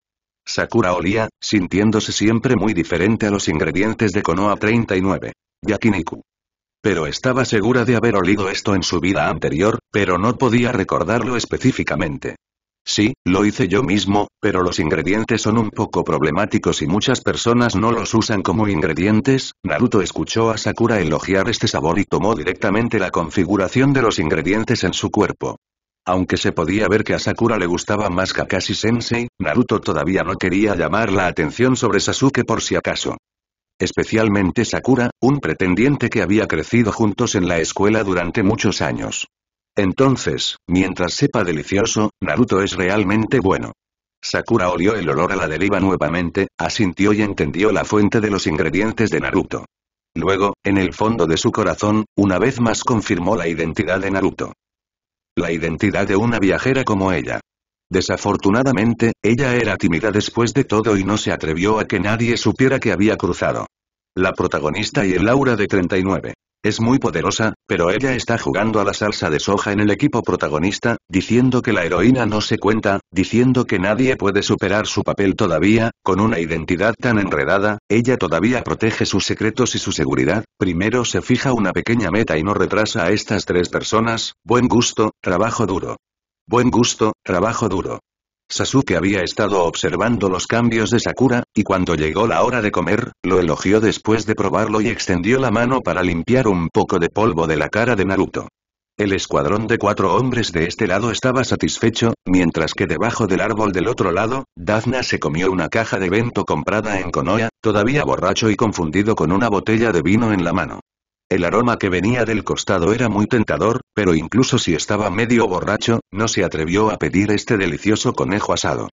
Sakura olía, sintiéndose siempre muy diferente a los ingredientes de Konoha 39. Yakiniku. Pero estaba segura de haber olido esto en su vida anterior, pero no podía recordarlo específicamente. Sí, lo hice yo mismo, pero los ingredientes son un poco problemáticos y muchas personas no los usan como ingredientes. Naruto escuchó a Sakura elogiar este sabor y tomó directamente la configuración de los ingredientes en su cuerpo. Aunque se podía ver que a Sakura le gustaba más Kakashi-sensei, Naruto todavía no quería llamar la atención sobre Sasuke por si acaso. Especialmente Sakura, un pretendiente que había crecido juntos en la escuela durante muchos años. Entonces, mientras sepa delicioso, Naruto es realmente bueno. Sakura olió el olor a la deriva nuevamente, asintió y entendió la fuente de los ingredientes de Naruto. Luego, en el fondo de su corazón, una vez más confirmó la identidad de Naruto. La identidad de una viajera como ella. Desafortunadamente, ella era tímida después de todo y no se atrevió a que nadie supiera que había cruzado. La protagonista y el aura de 39. Es muy poderosa, pero ella está jugando a la salsa de soja en el equipo protagonista, diciendo que la heroína no se cuenta, diciendo que nadie puede superar su papel todavía, con una identidad tan enredada, ella todavía protege sus secretos y su seguridad, primero se fija una pequeña meta y no retrasa a estas tres personas, buen gusto, trabajo duro. Buen gusto, trabajo duro. Sasuke había estado observando los cambios de Sakura, y cuando llegó la hora de comer, lo elogió después de probarlo y extendió la mano para limpiar un poco de polvo de la cara de Naruto. El escuadrón de cuatro hombres de este lado estaba satisfecho, mientras que debajo del árbol del otro lado, Dafna se comió una caja de vento comprada en Konoha, todavía borracho y confundido con una botella de vino en la mano. El aroma que venía del costado era muy tentador, pero incluso si estaba medio borracho, no se atrevió a pedir este delicioso conejo asado.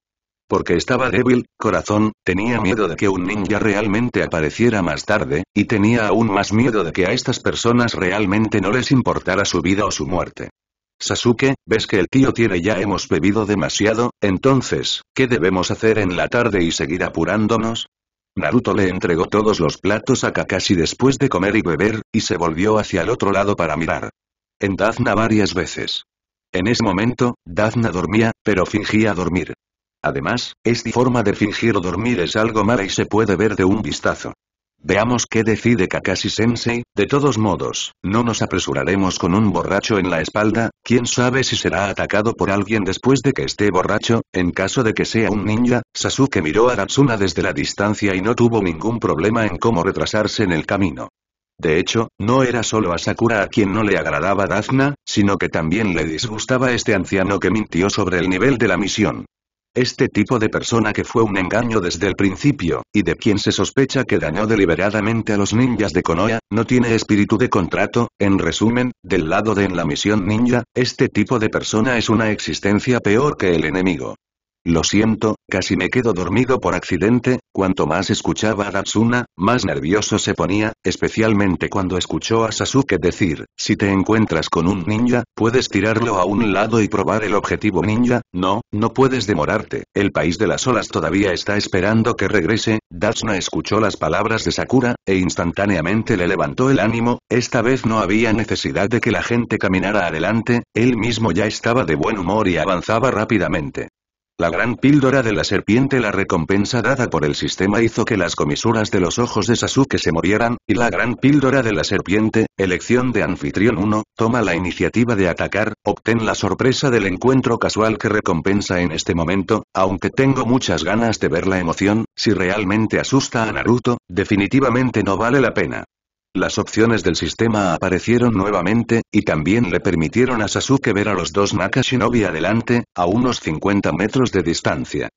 Porque estaba débil, corazón, tenía miedo de que un ninja realmente apareciera más tarde, y tenía aún más miedo de que a estas personas realmente no les importara su vida o su muerte. Sasuke, ves que el tío tiene ya hemos bebido demasiado, entonces, ¿qué debemos hacer en la tarde y seguir apurándonos? Naruto le entregó todos los platos a Kakashi después de comer y beber, y se volvió hacia el otro lado para mirar. En Dazna varias veces. En ese momento, Dazna dormía, pero fingía dormir. Además, esta forma de fingir dormir es algo mala y se puede ver de un vistazo. Veamos qué decide Kakashi-sensei, de todos modos, no nos apresuraremos con un borracho en la espalda, quién sabe si será atacado por alguien después de que esté borracho, en caso de que sea un ninja, Sasuke miró a Ratsuna desde la distancia y no tuvo ningún problema en cómo retrasarse en el camino. De hecho, no era solo a Sakura a quien no le agradaba Dazna, sino que también le disgustaba este anciano que mintió sobre el nivel de la misión. Este tipo de persona que fue un engaño desde el principio, y de quien se sospecha que dañó deliberadamente a los ninjas de Konoha, no tiene espíritu de contrato, en resumen, del lado de en la misión ninja, este tipo de persona es una existencia peor que el enemigo. Lo siento, casi me quedo dormido por accidente, cuanto más escuchaba a Datsuna, más nervioso se ponía, especialmente cuando escuchó a Sasuke decir, si te encuentras con un ninja, puedes tirarlo a un lado y probar el objetivo ninja, no, no puedes demorarte, el país de las olas todavía está esperando que regrese, Datsuna escuchó las palabras de Sakura, e instantáneamente le levantó el ánimo, esta vez no había necesidad de que la gente caminara adelante, él mismo ya estaba de buen humor y avanzaba rápidamente. La gran píldora de la serpiente la recompensa dada por el sistema hizo que las comisuras de los ojos de Sasuke se murieran, y la gran píldora de la serpiente, elección de anfitrión 1, toma la iniciativa de atacar, obtén la sorpresa del encuentro casual que recompensa en este momento, aunque tengo muchas ganas de ver la emoción, si realmente asusta a Naruto, definitivamente no vale la pena. Las opciones del sistema aparecieron nuevamente, y también le permitieron a Sasuke ver a los dos Nakashinobi adelante, a unos 50 metros de distancia.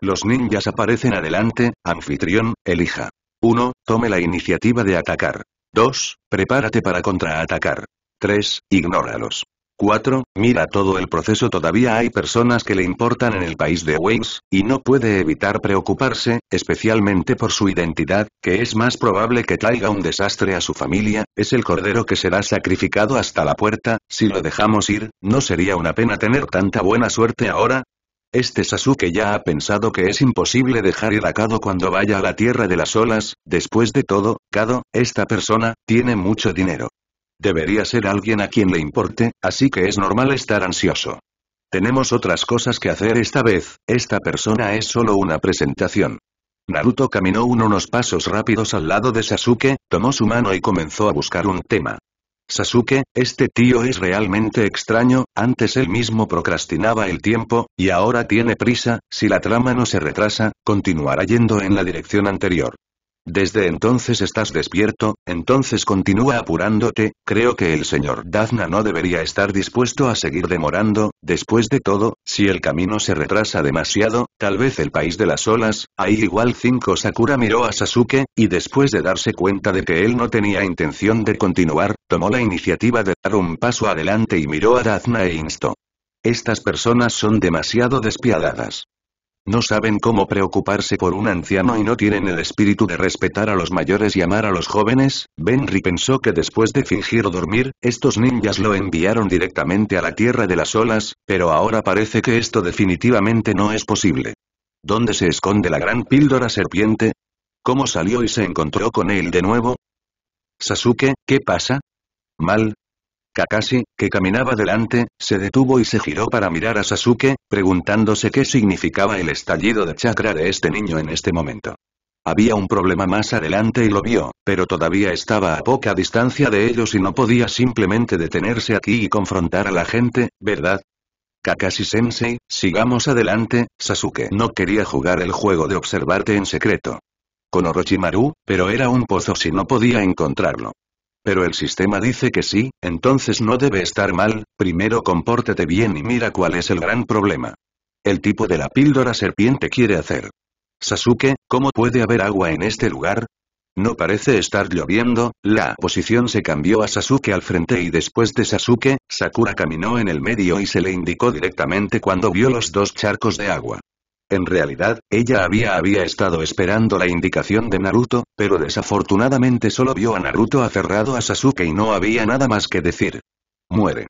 Los ninjas aparecen adelante, anfitrión, elija. 1. Tome la iniciativa de atacar. 2. Prepárate para contraatacar. 3. Ignóralos. 4. Mira todo el proceso todavía hay personas que le importan en el país de Wales, y no puede evitar preocuparse, especialmente por su identidad, que es más probable que traiga un desastre a su familia, es el cordero que será sacrificado hasta la puerta, si lo dejamos ir, ¿no sería una pena tener tanta buena suerte ahora? Este Sasuke ya ha pensado que es imposible dejar ir a Kado cuando vaya a la Tierra de las Olas, después de todo, Kado, esta persona, tiene mucho dinero. Debería ser alguien a quien le importe, así que es normal estar ansioso. Tenemos otras cosas que hacer esta vez, esta persona es solo una presentación. Naruto caminó unos pasos rápidos al lado de Sasuke, tomó su mano y comenzó a buscar un tema. Sasuke, este tío es realmente extraño, antes él mismo procrastinaba el tiempo, y ahora tiene prisa, si la trama no se retrasa, continuará yendo en la dirección anterior. Desde entonces estás despierto, entonces continúa apurándote, creo que el señor Dazna no debería estar dispuesto a seguir demorando, después de todo, si el camino se retrasa demasiado, tal vez el país de las olas, ahí igual 5 Sakura miró a Sasuke, y después de darse cuenta de que él no tenía intención de continuar, tomó la iniciativa de dar un paso adelante y miró a Dazna e instó. Estas personas son demasiado despiadadas. No saben cómo preocuparse por un anciano y no tienen el espíritu de respetar a los mayores y amar a los jóvenes, Benry pensó que después de fingir dormir, estos ninjas lo enviaron directamente a la Tierra de las Olas, pero ahora parece que esto definitivamente no es posible. ¿Dónde se esconde la gran píldora serpiente? ¿Cómo salió y se encontró con él de nuevo? Sasuke, ¿qué pasa? Mal, Kakashi, que caminaba delante, se detuvo y se giró para mirar a Sasuke, preguntándose qué significaba el estallido de chakra de este niño en este momento. Había un problema más adelante y lo vio, pero todavía estaba a poca distancia de ellos y no podía simplemente detenerse aquí y confrontar a la gente, ¿verdad? Kakashi-sensei, sigamos adelante, Sasuke no quería jugar el juego de observarte en secreto. Con Orochimaru, pero era un pozo si no podía encontrarlo. Pero el sistema dice que sí, entonces no debe estar mal, primero compórtate bien y mira cuál es el gran problema. El tipo de la píldora serpiente quiere hacer. Sasuke, ¿cómo puede haber agua en este lugar? No parece estar lloviendo, la posición se cambió a Sasuke al frente y después de Sasuke, Sakura caminó en el medio y se le indicó directamente cuando vio los dos charcos de agua. En realidad, ella había había estado esperando la indicación de Naruto, pero desafortunadamente solo vio a Naruto aferrado a Sasuke y no había nada más que decir. Muere.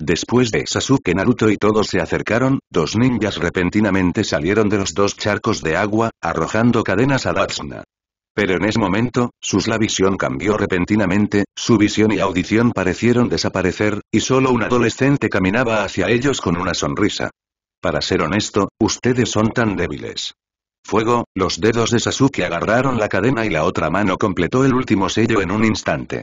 Después de Sasuke Naruto y todos se acercaron, dos ninjas repentinamente salieron de los dos charcos de agua, arrojando cadenas a Datsuna. Pero en ese momento, sus la visión cambió repentinamente, su visión y audición parecieron desaparecer, y solo un adolescente caminaba hacia ellos con una sonrisa. Para ser honesto, ustedes son tan débiles. Fuego, los dedos de Sasuke agarraron la cadena y la otra mano completó el último sello en un instante.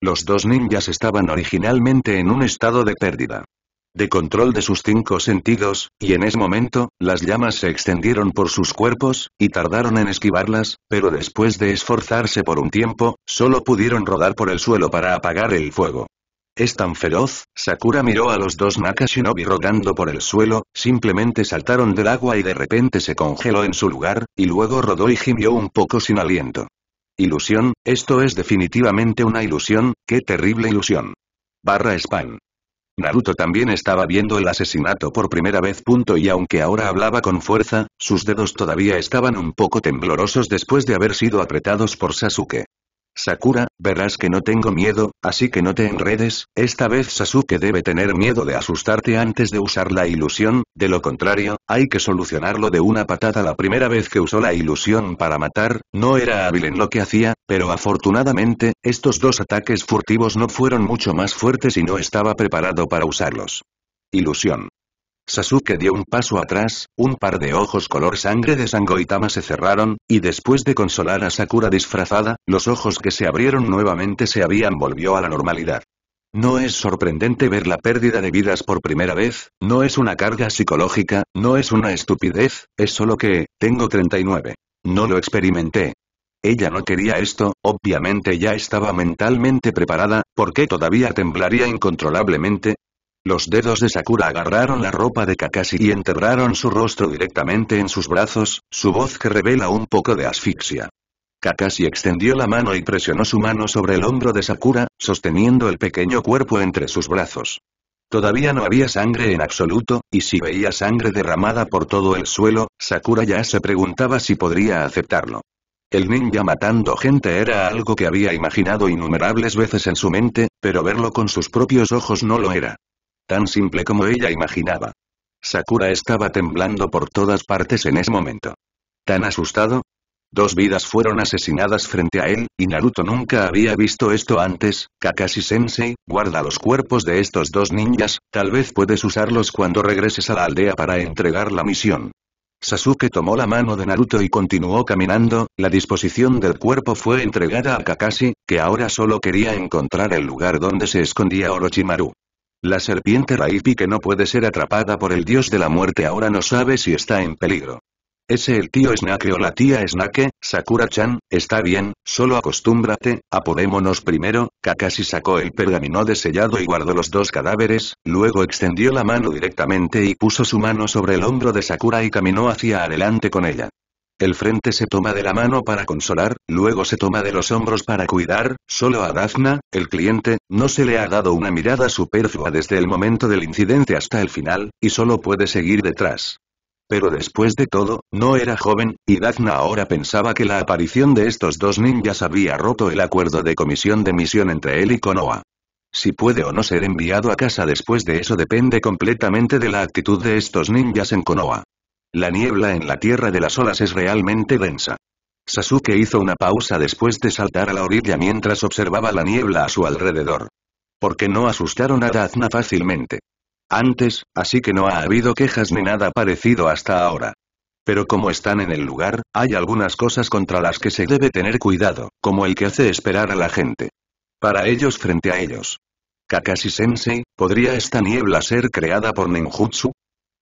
Los dos ninjas estaban originalmente en un estado de pérdida de control de sus cinco sentidos, y en ese momento, las llamas se extendieron por sus cuerpos, y tardaron en esquivarlas, pero después de esforzarse por un tiempo, solo pudieron rodar por el suelo para apagar el fuego es tan feroz, Sakura miró a los dos Nakashinobi rodando por el suelo, simplemente saltaron del agua y de repente se congeló en su lugar, y luego rodó y gimió un poco sin aliento. Ilusión, esto es definitivamente una ilusión, qué terrible ilusión. Barra spam. Naruto también estaba viendo el asesinato por primera vez. y aunque ahora hablaba con fuerza, sus dedos todavía estaban un poco temblorosos después de haber sido apretados por Sasuke. Sakura, verás que no tengo miedo, así que no te enredes, esta vez Sasuke debe tener miedo de asustarte antes de usar la ilusión, de lo contrario, hay que solucionarlo de una patada la primera vez que usó la ilusión para matar, no era hábil en lo que hacía, pero afortunadamente, estos dos ataques furtivos no fueron mucho más fuertes y no estaba preparado para usarlos. Ilusión. Sasuke dio un paso atrás, un par de ojos color sangre de Sangoitama se cerraron, y después de consolar a Sakura disfrazada, los ojos que se abrieron nuevamente se habían volvió a la normalidad. No es sorprendente ver la pérdida de vidas por primera vez, no es una carga psicológica, no es una estupidez, es solo que, tengo 39. No lo experimenté. Ella no quería esto, obviamente ya estaba mentalmente preparada, porque todavía temblaría incontrolablemente? Los dedos de Sakura agarraron la ropa de Kakashi y enterraron su rostro directamente en sus brazos, su voz que revela un poco de asfixia. Kakashi extendió la mano y presionó su mano sobre el hombro de Sakura, sosteniendo el pequeño cuerpo entre sus brazos. Todavía no había sangre en absoluto, y si veía sangre derramada por todo el suelo, Sakura ya se preguntaba si podría aceptarlo. El ninja matando gente era algo que había imaginado innumerables veces en su mente, pero verlo con sus propios ojos no lo era. Tan simple como ella imaginaba. Sakura estaba temblando por todas partes en ese momento. ¿Tan asustado? Dos vidas fueron asesinadas frente a él, y Naruto nunca había visto esto antes, Kakashi-sensei, guarda los cuerpos de estos dos ninjas, tal vez puedes usarlos cuando regreses a la aldea para entregar la misión. Sasuke tomó la mano de Naruto y continuó caminando, la disposición del cuerpo fue entregada a Kakashi, que ahora solo quería encontrar el lugar donde se escondía Orochimaru. La serpiente Raipi que no puede ser atrapada por el dios de la muerte ahora no sabe si está en peligro. ¿Ese el tío Snake o la tía Snake, Sakura-chan? Está bien, solo acostúmbrate, Apodémonos primero, Kakashi sacó el pergamino de sellado y guardó los dos cadáveres, luego extendió la mano directamente y puso su mano sobre el hombro de Sakura y caminó hacia adelante con ella. El frente se toma de la mano para consolar, luego se toma de los hombros para cuidar, solo a Dafna, el cliente, no se le ha dado una mirada superflua desde el momento del incidente hasta el final, y solo puede seguir detrás. Pero después de todo, no era joven, y Dafna ahora pensaba que la aparición de estos dos ninjas había roto el acuerdo de comisión de misión entre él y Konoha. Si puede o no ser enviado a casa después de eso depende completamente de la actitud de estos ninjas en Konoha. La niebla en la tierra de las olas es realmente densa. Sasuke hizo una pausa después de saltar a la orilla mientras observaba la niebla a su alrededor. Porque no asustaron a Dazna fácilmente. Antes, así que no ha habido quejas ni nada parecido hasta ahora. Pero como están en el lugar, hay algunas cosas contra las que se debe tener cuidado, como el que hace esperar a la gente. Para ellos frente a ellos. Kakashi-sensei, ¿podría esta niebla ser creada por ninjutsu?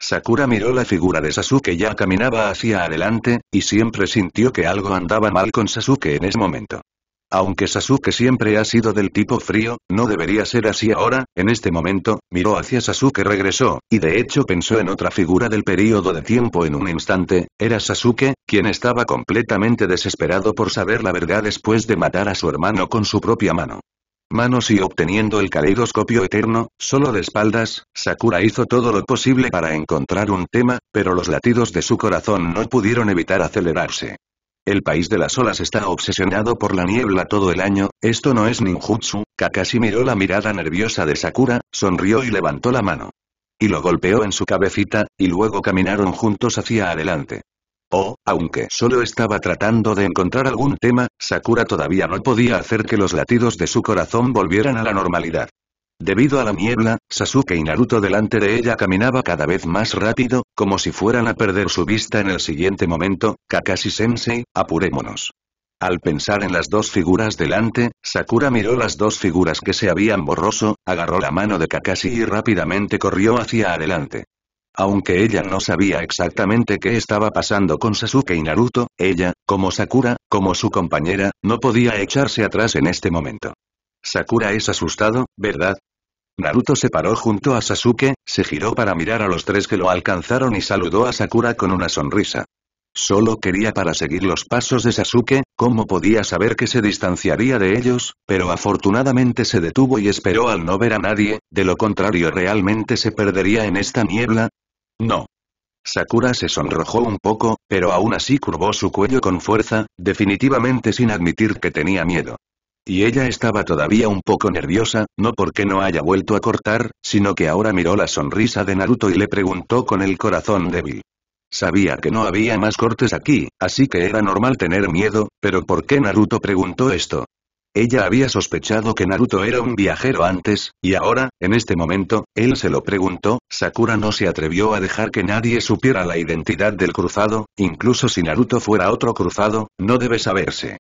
Sakura miró la figura de Sasuke ya caminaba hacia adelante, y siempre sintió que algo andaba mal con Sasuke en ese momento. Aunque Sasuke siempre ha sido del tipo frío, no debería ser así ahora, en este momento, miró hacia Sasuke regresó, y de hecho pensó en otra figura del período de tiempo en un instante, era Sasuke, quien estaba completamente desesperado por saber la verdad después de matar a su hermano con su propia mano manos y obteniendo el caleidoscopio eterno, solo de espaldas, Sakura hizo todo lo posible para encontrar un tema, pero los latidos de su corazón no pudieron evitar acelerarse. El país de las olas está obsesionado por la niebla todo el año, esto no es ninjutsu, Kakashi miró la mirada nerviosa de Sakura, sonrió y levantó la mano. Y lo golpeó en su cabecita, y luego caminaron juntos hacia adelante. O, aunque solo estaba tratando de encontrar algún tema, Sakura todavía no podía hacer que los latidos de su corazón volvieran a la normalidad. Debido a la niebla, Sasuke y Naruto delante de ella caminaba cada vez más rápido, como si fueran a perder su vista en el siguiente momento, Kakashi-sensei, apurémonos. Al pensar en las dos figuras delante, Sakura miró las dos figuras que se habían borroso, agarró la mano de Kakashi y rápidamente corrió hacia adelante. Aunque ella no sabía exactamente qué estaba pasando con Sasuke y Naruto, ella, como Sakura, como su compañera, no podía echarse atrás en este momento. Sakura es asustado, ¿verdad? Naruto se paró junto a Sasuke, se giró para mirar a los tres que lo alcanzaron y saludó a Sakura con una sonrisa. Solo quería para seguir los pasos de Sasuke, ¿cómo podía saber que se distanciaría de ellos? Pero afortunadamente se detuvo y esperó al no ver a nadie, de lo contrario realmente se perdería en esta niebla. No. Sakura se sonrojó un poco, pero aún así curvó su cuello con fuerza, definitivamente sin admitir que tenía miedo. Y ella estaba todavía un poco nerviosa, no porque no haya vuelto a cortar, sino que ahora miró la sonrisa de Naruto y le preguntó con el corazón débil. Sabía que no había más cortes aquí, así que era normal tener miedo, pero ¿por qué Naruto preguntó esto? Ella había sospechado que Naruto era un viajero antes, y ahora, en este momento, él se lo preguntó, Sakura no se atrevió a dejar que nadie supiera la identidad del cruzado, incluso si Naruto fuera otro cruzado, no debe saberse.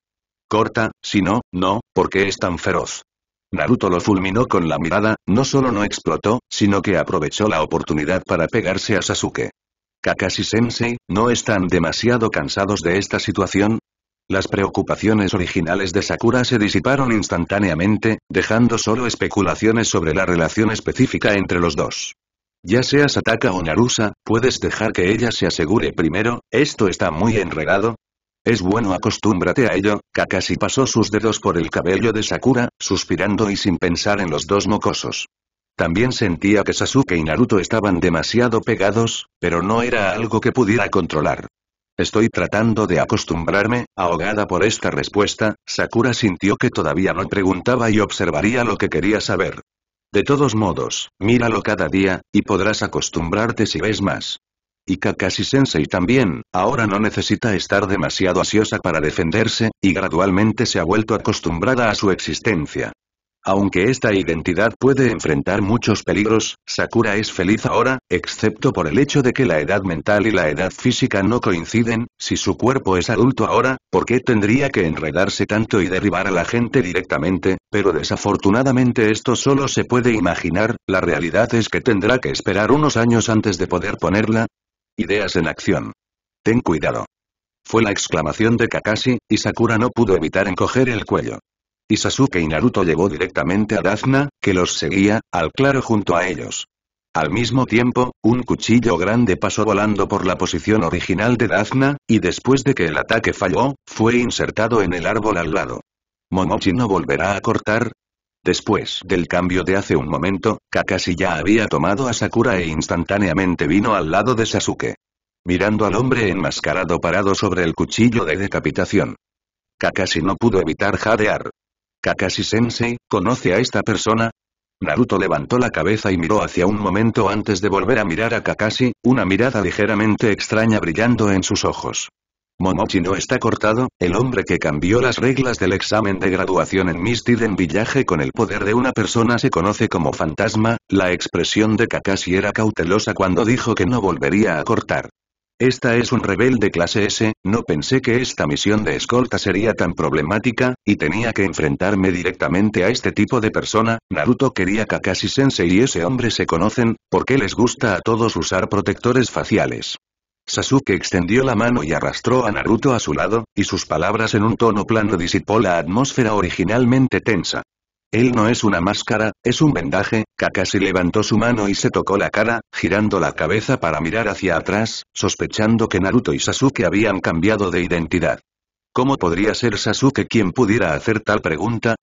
Corta, si no, no, porque es tan feroz. Naruto lo fulminó con la mirada, no solo no explotó, sino que aprovechó la oportunidad para pegarse a Sasuke. Kakashi-sensei, ¿no están demasiado cansados de esta situación? Las preocupaciones originales de Sakura se disiparon instantáneamente, dejando solo especulaciones sobre la relación específica entre los dos. Ya seas Ataka o Narusa, puedes dejar que ella se asegure primero, esto está muy enredado. Es bueno acostúmbrate a ello, Kakashi pasó sus dedos por el cabello de Sakura, suspirando y sin pensar en los dos mocosos. También sentía que Sasuke y Naruto estaban demasiado pegados, pero no era algo que pudiera controlar. Estoy tratando de acostumbrarme, ahogada por esta respuesta, Sakura sintió que todavía no preguntaba y observaría lo que quería saber. De todos modos, míralo cada día, y podrás acostumbrarte si ves más. Y Kakashi-sensei también, ahora no necesita estar demasiado ansiosa para defenderse, y gradualmente se ha vuelto acostumbrada a su existencia. Aunque esta identidad puede enfrentar muchos peligros, Sakura es feliz ahora, excepto por el hecho de que la edad mental y la edad física no coinciden, si su cuerpo es adulto ahora, ¿por qué tendría que enredarse tanto y derribar a la gente directamente? Pero desafortunadamente esto solo se puede imaginar, la realidad es que tendrá que esperar unos años antes de poder ponerla. Ideas en acción. Ten cuidado. Fue la exclamación de Kakashi, y Sakura no pudo evitar encoger el cuello y Sasuke y Naruto llegó directamente a Dazna, que los seguía, al claro junto a ellos. Al mismo tiempo, un cuchillo grande pasó volando por la posición original de Dazna, y después de que el ataque falló, fue insertado en el árbol al lado. ¿Momochi no volverá a cortar? Después del cambio de hace un momento, Kakashi ya había tomado a Sakura e instantáneamente vino al lado de Sasuke. Mirando al hombre enmascarado parado sobre el cuchillo de decapitación. Kakashi no pudo evitar jadear. Kakashi-sensei, ¿conoce a esta persona? Naruto levantó la cabeza y miró hacia un momento antes de volver a mirar a Kakashi, una mirada ligeramente extraña brillando en sus ojos. Momochi no está cortado, el hombre que cambió las reglas del examen de graduación en Mistiden Village con el poder de una persona se conoce como fantasma, la expresión de Kakashi era cautelosa cuando dijo que no volvería a cortar. Esta es un rebelde clase S, no pensé que esta misión de escolta sería tan problemática, y tenía que enfrentarme directamente a este tipo de persona, Naruto quería Kakashi-sensei y ese hombre se conocen, porque les gusta a todos usar protectores faciales. Sasuke extendió la mano y arrastró a Naruto a su lado, y sus palabras en un tono plano disipó la atmósfera originalmente tensa. Él no es una máscara, es un vendaje, Kakashi levantó su mano y se tocó la cara, girando la cabeza para mirar hacia atrás, sospechando que Naruto y Sasuke habían cambiado de identidad. ¿Cómo podría ser Sasuke quien pudiera hacer tal pregunta?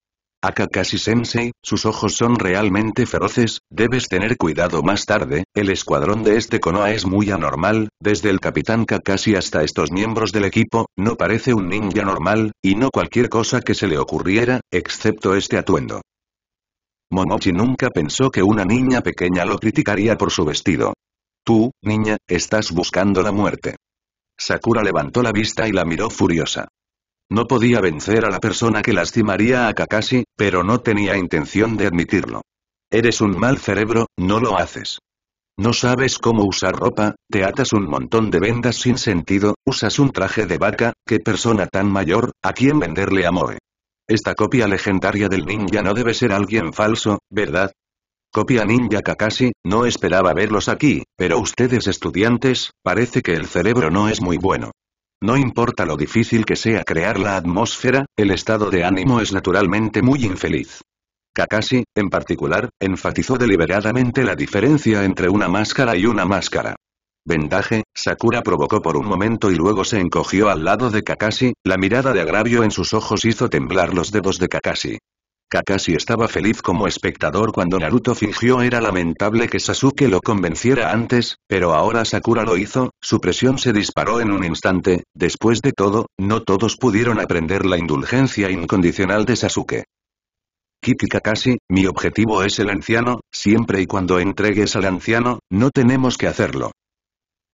kakashi sensei sus ojos son realmente feroces, debes tener cuidado más tarde, el escuadrón de este Konoha es muy anormal, desde el capitán Kakashi hasta estos miembros del equipo, no parece un ninja normal, y no cualquier cosa que se le ocurriera, excepto este atuendo. Monochi nunca pensó que una niña pequeña lo criticaría por su vestido. Tú, niña, estás buscando la muerte. Sakura levantó la vista y la miró furiosa. No podía vencer a la persona que lastimaría a Kakashi, pero no tenía intención de admitirlo. Eres un mal cerebro, no lo haces. No sabes cómo usar ropa, te atas un montón de vendas sin sentido, usas un traje de vaca, qué persona tan mayor, a quién venderle a Esta copia legendaria del ninja no debe ser alguien falso, ¿verdad? Copia ninja Kakashi, no esperaba verlos aquí, pero ustedes estudiantes, parece que el cerebro no es muy bueno. No importa lo difícil que sea crear la atmósfera, el estado de ánimo es naturalmente muy infeliz. Kakashi, en particular, enfatizó deliberadamente la diferencia entre una máscara y una máscara. Vendaje, Sakura provocó por un momento y luego se encogió al lado de Kakashi, la mirada de agravio en sus ojos hizo temblar los dedos de Kakashi. Kakashi estaba feliz como espectador cuando Naruto fingió era lamentable que Sasuke lo convenciera antes, pero ahora Sakura lo hizo, su presión se disparó en un instante, después de todo, no todos pudieron aprender la indulgencia incondicional de Sasuke. Kiki Kakashi, mi objetivo es el anciano, siempre y cuando entregues al anciano, no tenemos que hacerlo.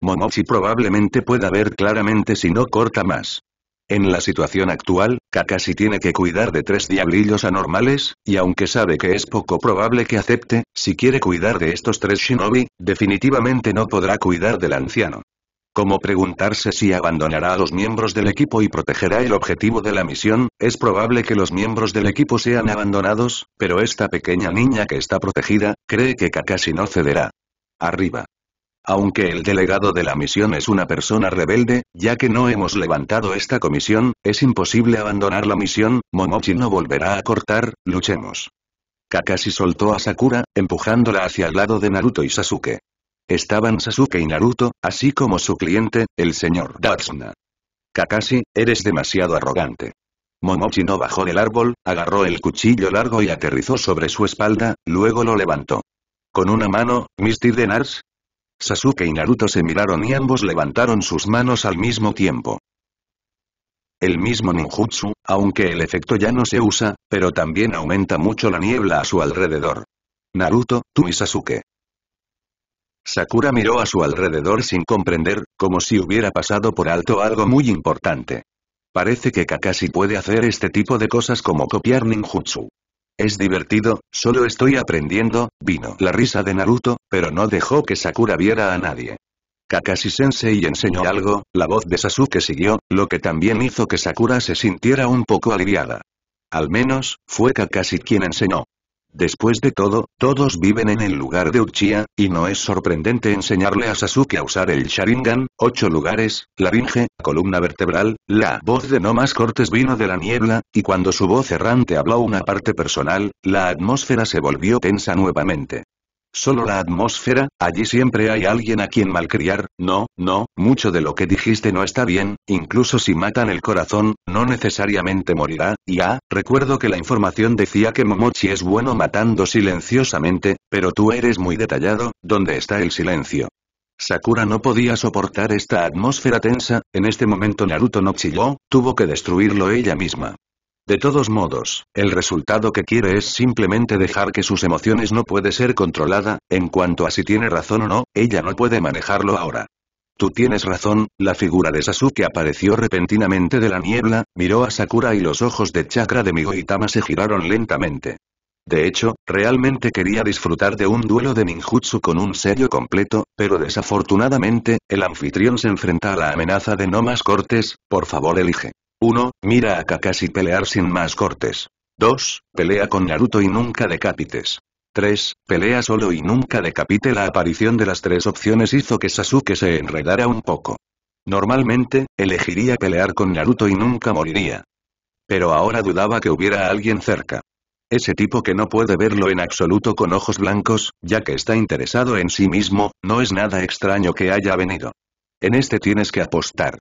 Momochi probablemente pueda ver claramente si no corta más. En la situación actual, Kakashi tiene que cuidar de tres diablillos anormales, y aunque sabe que es poco probable que acepte, si quiere cuidar de estos tres shinobi, definitivamente no podrá cuidar del anciano. Como preguntarse si abandonará a los miembros del equipo y protegerá el objetivo de la misión, es probable que los miembros del equipo sean abandonados, pero esta pequeña niña que está protegida, cree que Kakashi no cederá. Arriba. Aunque el delegado de la misión es una persona rebelde, ya que no hemos levantado esta comisión, es imposible abandonar la misión, Momochi no volverá a cortar, luchemos. Kakashi soltó a Sakura, empujándola hacia el lado de Naruto y Sasuke. Estaban Sasuke y Naruto, así como su cliente, el señor Datsuna. Kakashi, eres demasiado arrogante. Momochi no bajó del árbol, agarró el cuchillo largo y aterrizó sobre su espalda, luego lo levantó. Con una mano, Misty de Nars, Sasuke y Naruto se miraron y ambos levantaron sus manos al mismo tiempo. El mismo ninjutsu, aunque el efecto ya no se usa, pero también aumenta mucho la niebla a su alrededor. Naruto, tú y Sasuke. Sakura miró a su alrededor sin comprender, como si hubiera pasado por alto algo muy importante. Parece que Kakashi puede hacer este tipo de cosas como copiar ninjutsu. Es divertido, solo estoy aprendiendo, vino la risa de Naruto, pero no dejó que Sakura viera a nadie. Kakashi-sensei enseñó algo, la voz de Sasuke siguió, lo que también hizo que Sakura se sintiera un poco aliviada. Al menos, fue Kakashi quien enseñó. Después de todo, todos viven en el lugar de Uchiha, y no es sorprendente enseñarle a Sasuke a usar el Sharingan, ocho lugares, laringe, columna vertebral, la voz de no más cortes vino de la niebla, y cuando su voz errante habló una parte personal, la atmósfera se volvió tensa nuevamente. Solo la atmósfera, allí siempre hay alguien a quien malcriar, no, no, mucho de lo que dijiste no está bien, incluso si matan el corazón, no necesariamente morirá, y ah, recuerdo que la información decía que Momochi es bueno matando silenciosamente, pero tú eres muy detallado, ¿dónde está el silencio? Sakura no podía soportar esta atmósfera tensa, en este momento Naruto no chilló, tuvo que destruirlo ella misma. De todos modos, el resultado que quiere es simplemente dejar que sus emociones no puede ser controlada, en cuanto a si tiene razón o no, ella no puede manejarlo ahora. Tú tienes razón, la figura de Sasuke apareció repentinamente de la niebla, miró a Sakura y los ojos de chakra de Migoitama se giraron lentamente. De hecho, realmente quería disfrutar de un duelo de ninjutsu con un sello completo, pero desafortunadamente, el anfitrión se enfrenta a la amenaza de no más cortes, por favor elige. 1. Mira a Kakashi pelear sin más cortes. 2. Pelea con Naruto y nunca decapites. 3. Pelea solo y nunca decapite. La aparición de las tres opciones hizo que Sasuke se enredara un poco. Normalmente, elegiría pelear con Naruto y nunca moriría. Pero ahora dudaba que hubiera alguien cerca. Ese tipo que no puede verlo en absoluto con ojos blancos, ya que está interesado en sí mismo, no es nada extraño que haya venido. En este tienes que apostar.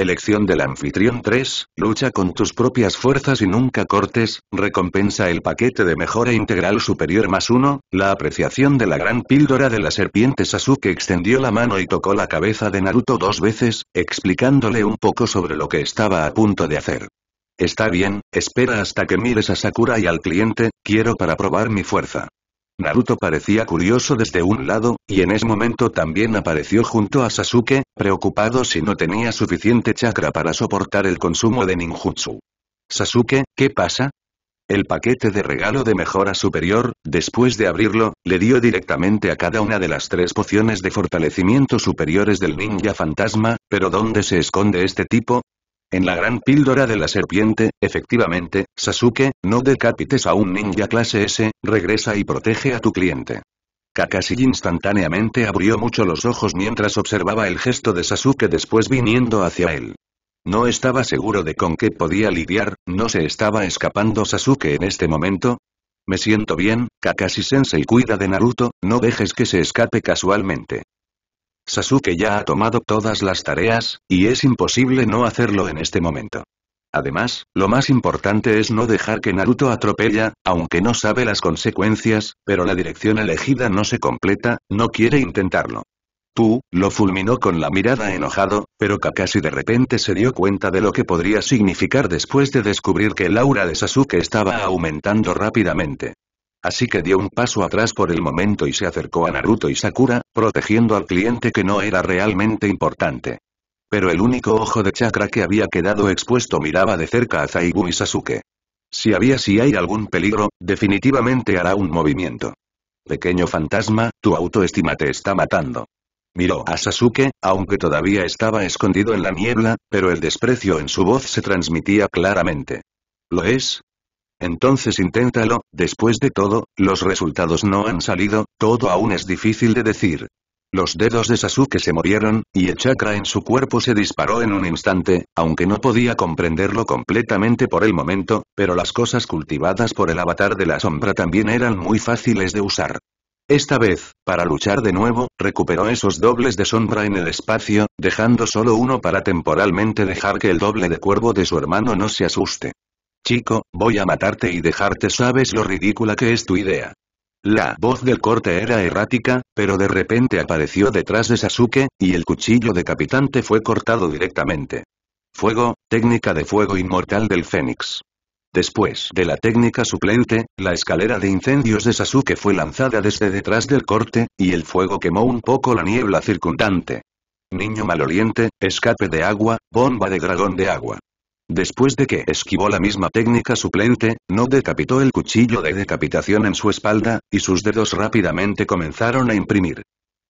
Elección del anfitrión 3, lucha con tus propias fuerzas y nunca cortes, recompensa el paquete de mejora e integral superior más 1, la apreciación de la gran píldora de la serpiente Sasuke extendió la mano y tocó la cabeza de Naruto dos veces, explicándole un poco sobre lo que estaba a punto de hacer. Está bien, espera hasta que mires a Sakura y al cliente, quiero para probar mi fuerza. Naruto parecía curioso desde un lado, y en ese momento también apareció junto a Sasuke, preocupado si no tenía suficiente chakra para soportar el consumo de ninjutsu. Sasuke, ¿qué pasa? El paquete de regalo de mejora superior, después de abrirlo, le dio directamente a cada una de las tres pociones de fortalecimiento superiores del ninja fantasma, pero ¿dónde se esconde este tipo? En la gran píldora de la serpiente, efectivamente, Sasuke, no decapites a un ninja clase S, regresa y protege a tu cliente. Kakashi instantáneamente abrió mucho los ojos mientras observaba el gesto de Sasuke después viniendo hacia él. No estaba seguro de con qué podía lidiar, ¿no se estaba escapando Sasuke en este momento? Me siento bien, Kakashi-sensei cuida de Naruto, no dejes que se escape casualmente. Sasuke ya ha tomado todas las tareas, y es imposible no hacerlo en este momento. Además, lo más importante es no dejar que Naruto atropella, aunque no sabe las consecuencias, pero la dirección elegida no se completa, no quiere intentarlo. Pu, lo fulminó con la mirada enojado, pero Kakashi de repente se dio cuenta de lo que podría significar después de descubrir que el aura de Sasuke estaba aumentando rápidamente. Así que dio un paso atrás por el momento y se acercó a Naruto y Sakura, protegiendo al cliente que no era realmente importante. Pero el único ojo de chakra que había quedado expuesto miraba de cerca a Zaibu y Sasuke. Si había si hay algún peligro, definitivamente hará un movimiento. Pequeño fantasma, tu autoestima te está matando. Miró a Sasuke, aunque todavía estaba escondido en la niebla, pero el desprecio en su voz se transmitía claramente. ¿Lo es? Entonces inténtalo, después de todo, los resultados no han salido, todo aún es difícil de decir. Los dedos de Sasuke se movieron, y el chakra en su cuerpo se disparó en un instante, aunque no podía comprenderlo completamente por el momento, pero las cosas cultivadas por el avatar de la sombra también eran muy fáciles de usar. Esta vez, para luchar de nuevo, recuperó esos dobles de sombra en el espacio, dejando solo uno para temporalmente dejar que el doble de cuervo de su hermano no se asuste. Chico, voy a matarte y dejarte sabes lo ridícula que es tu idea. La voz del corte era errática, pero de repente apareció detrás de Sasuke, y el cuchillo de decapitante fue cortado directamente. Fuego, técnica de fuego inmortal del Fénix. Después de la técnica suplente, la escalera de incendios de Sasuke fue lanzada desde detrás del corte, y el fuego quemó un poco la niebla circundante. Niño maloliente, escape de agua, bomba de dragón de agua. Después de que esquivó la misma técnica suplente, no decapitó el cuchillo de decapitación en su espalda, y sus dedos rápidamente comenzaron a imprimir.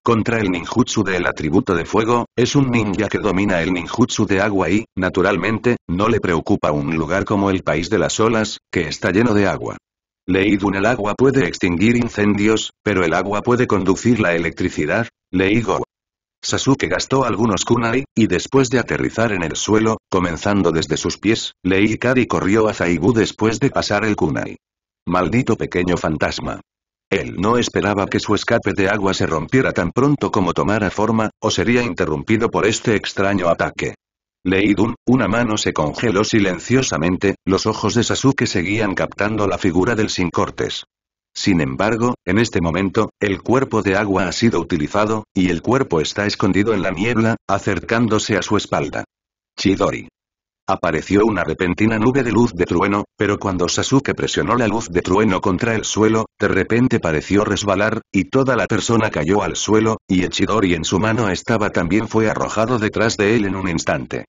Contra el ninjutsu del atributo de fuego, es un ninja que domina el ninjutsu de agua y, naturalmente, no le preocupa un lugar como el país de las olas, que está lleno de agua. Leidun el agua puede extinguir incendios, pero el agua puede conducir la electricidad. Leigo Sasuke gastó algunos kunai, y después de aterrizar en el suelo, comenzando desde sus pies, Leikari corrió a Zaibu después de pasar el kunai. Maldito pequeño fantasma. Él no esperaba que su escape de agua se rompiera tan pronto como tomara forma, o sería interrumpido por este extraño ataque. Dun, una mano se congeló silenciosamente, los ojos de Sasuke seguían captando la figura del sin cortes. Sin embargo, en este momento, el cuerpo de agua ha sido utilizado, y el cuerpo está escondido en la niebla, acercándose a su espalda. Chidori. Apareció una repentina nube de luz de trueno, pero cuando Sasuke presionó la luz de trueno contra el suelo, de repente pareció resbalar, y toda la persona cayó al suelo, y Echidori Chidori en su mano estaba también fue arrojado detrás de él en un instante.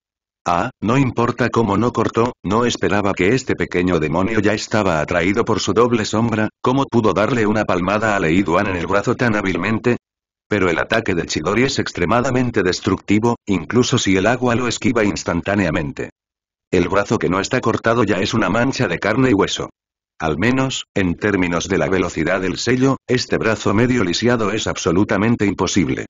Ah, no importa cómo no cortó, no esperaba que este pequeño demonio ya estaba atraído por su doble sombra, ¿cómo pudo darle una palmada a Leiduan en el brazo tan hábilmente? Pero el ataque de Chidori es extremadamente destructivo, incluso si el agua lo esquiva instantáneamente. El brazo que no está cortado ya es una mancha de carne y hueso. Al menos, en términos de la velocidad del sello, este brazo medio lisiado es absolutamente imposible.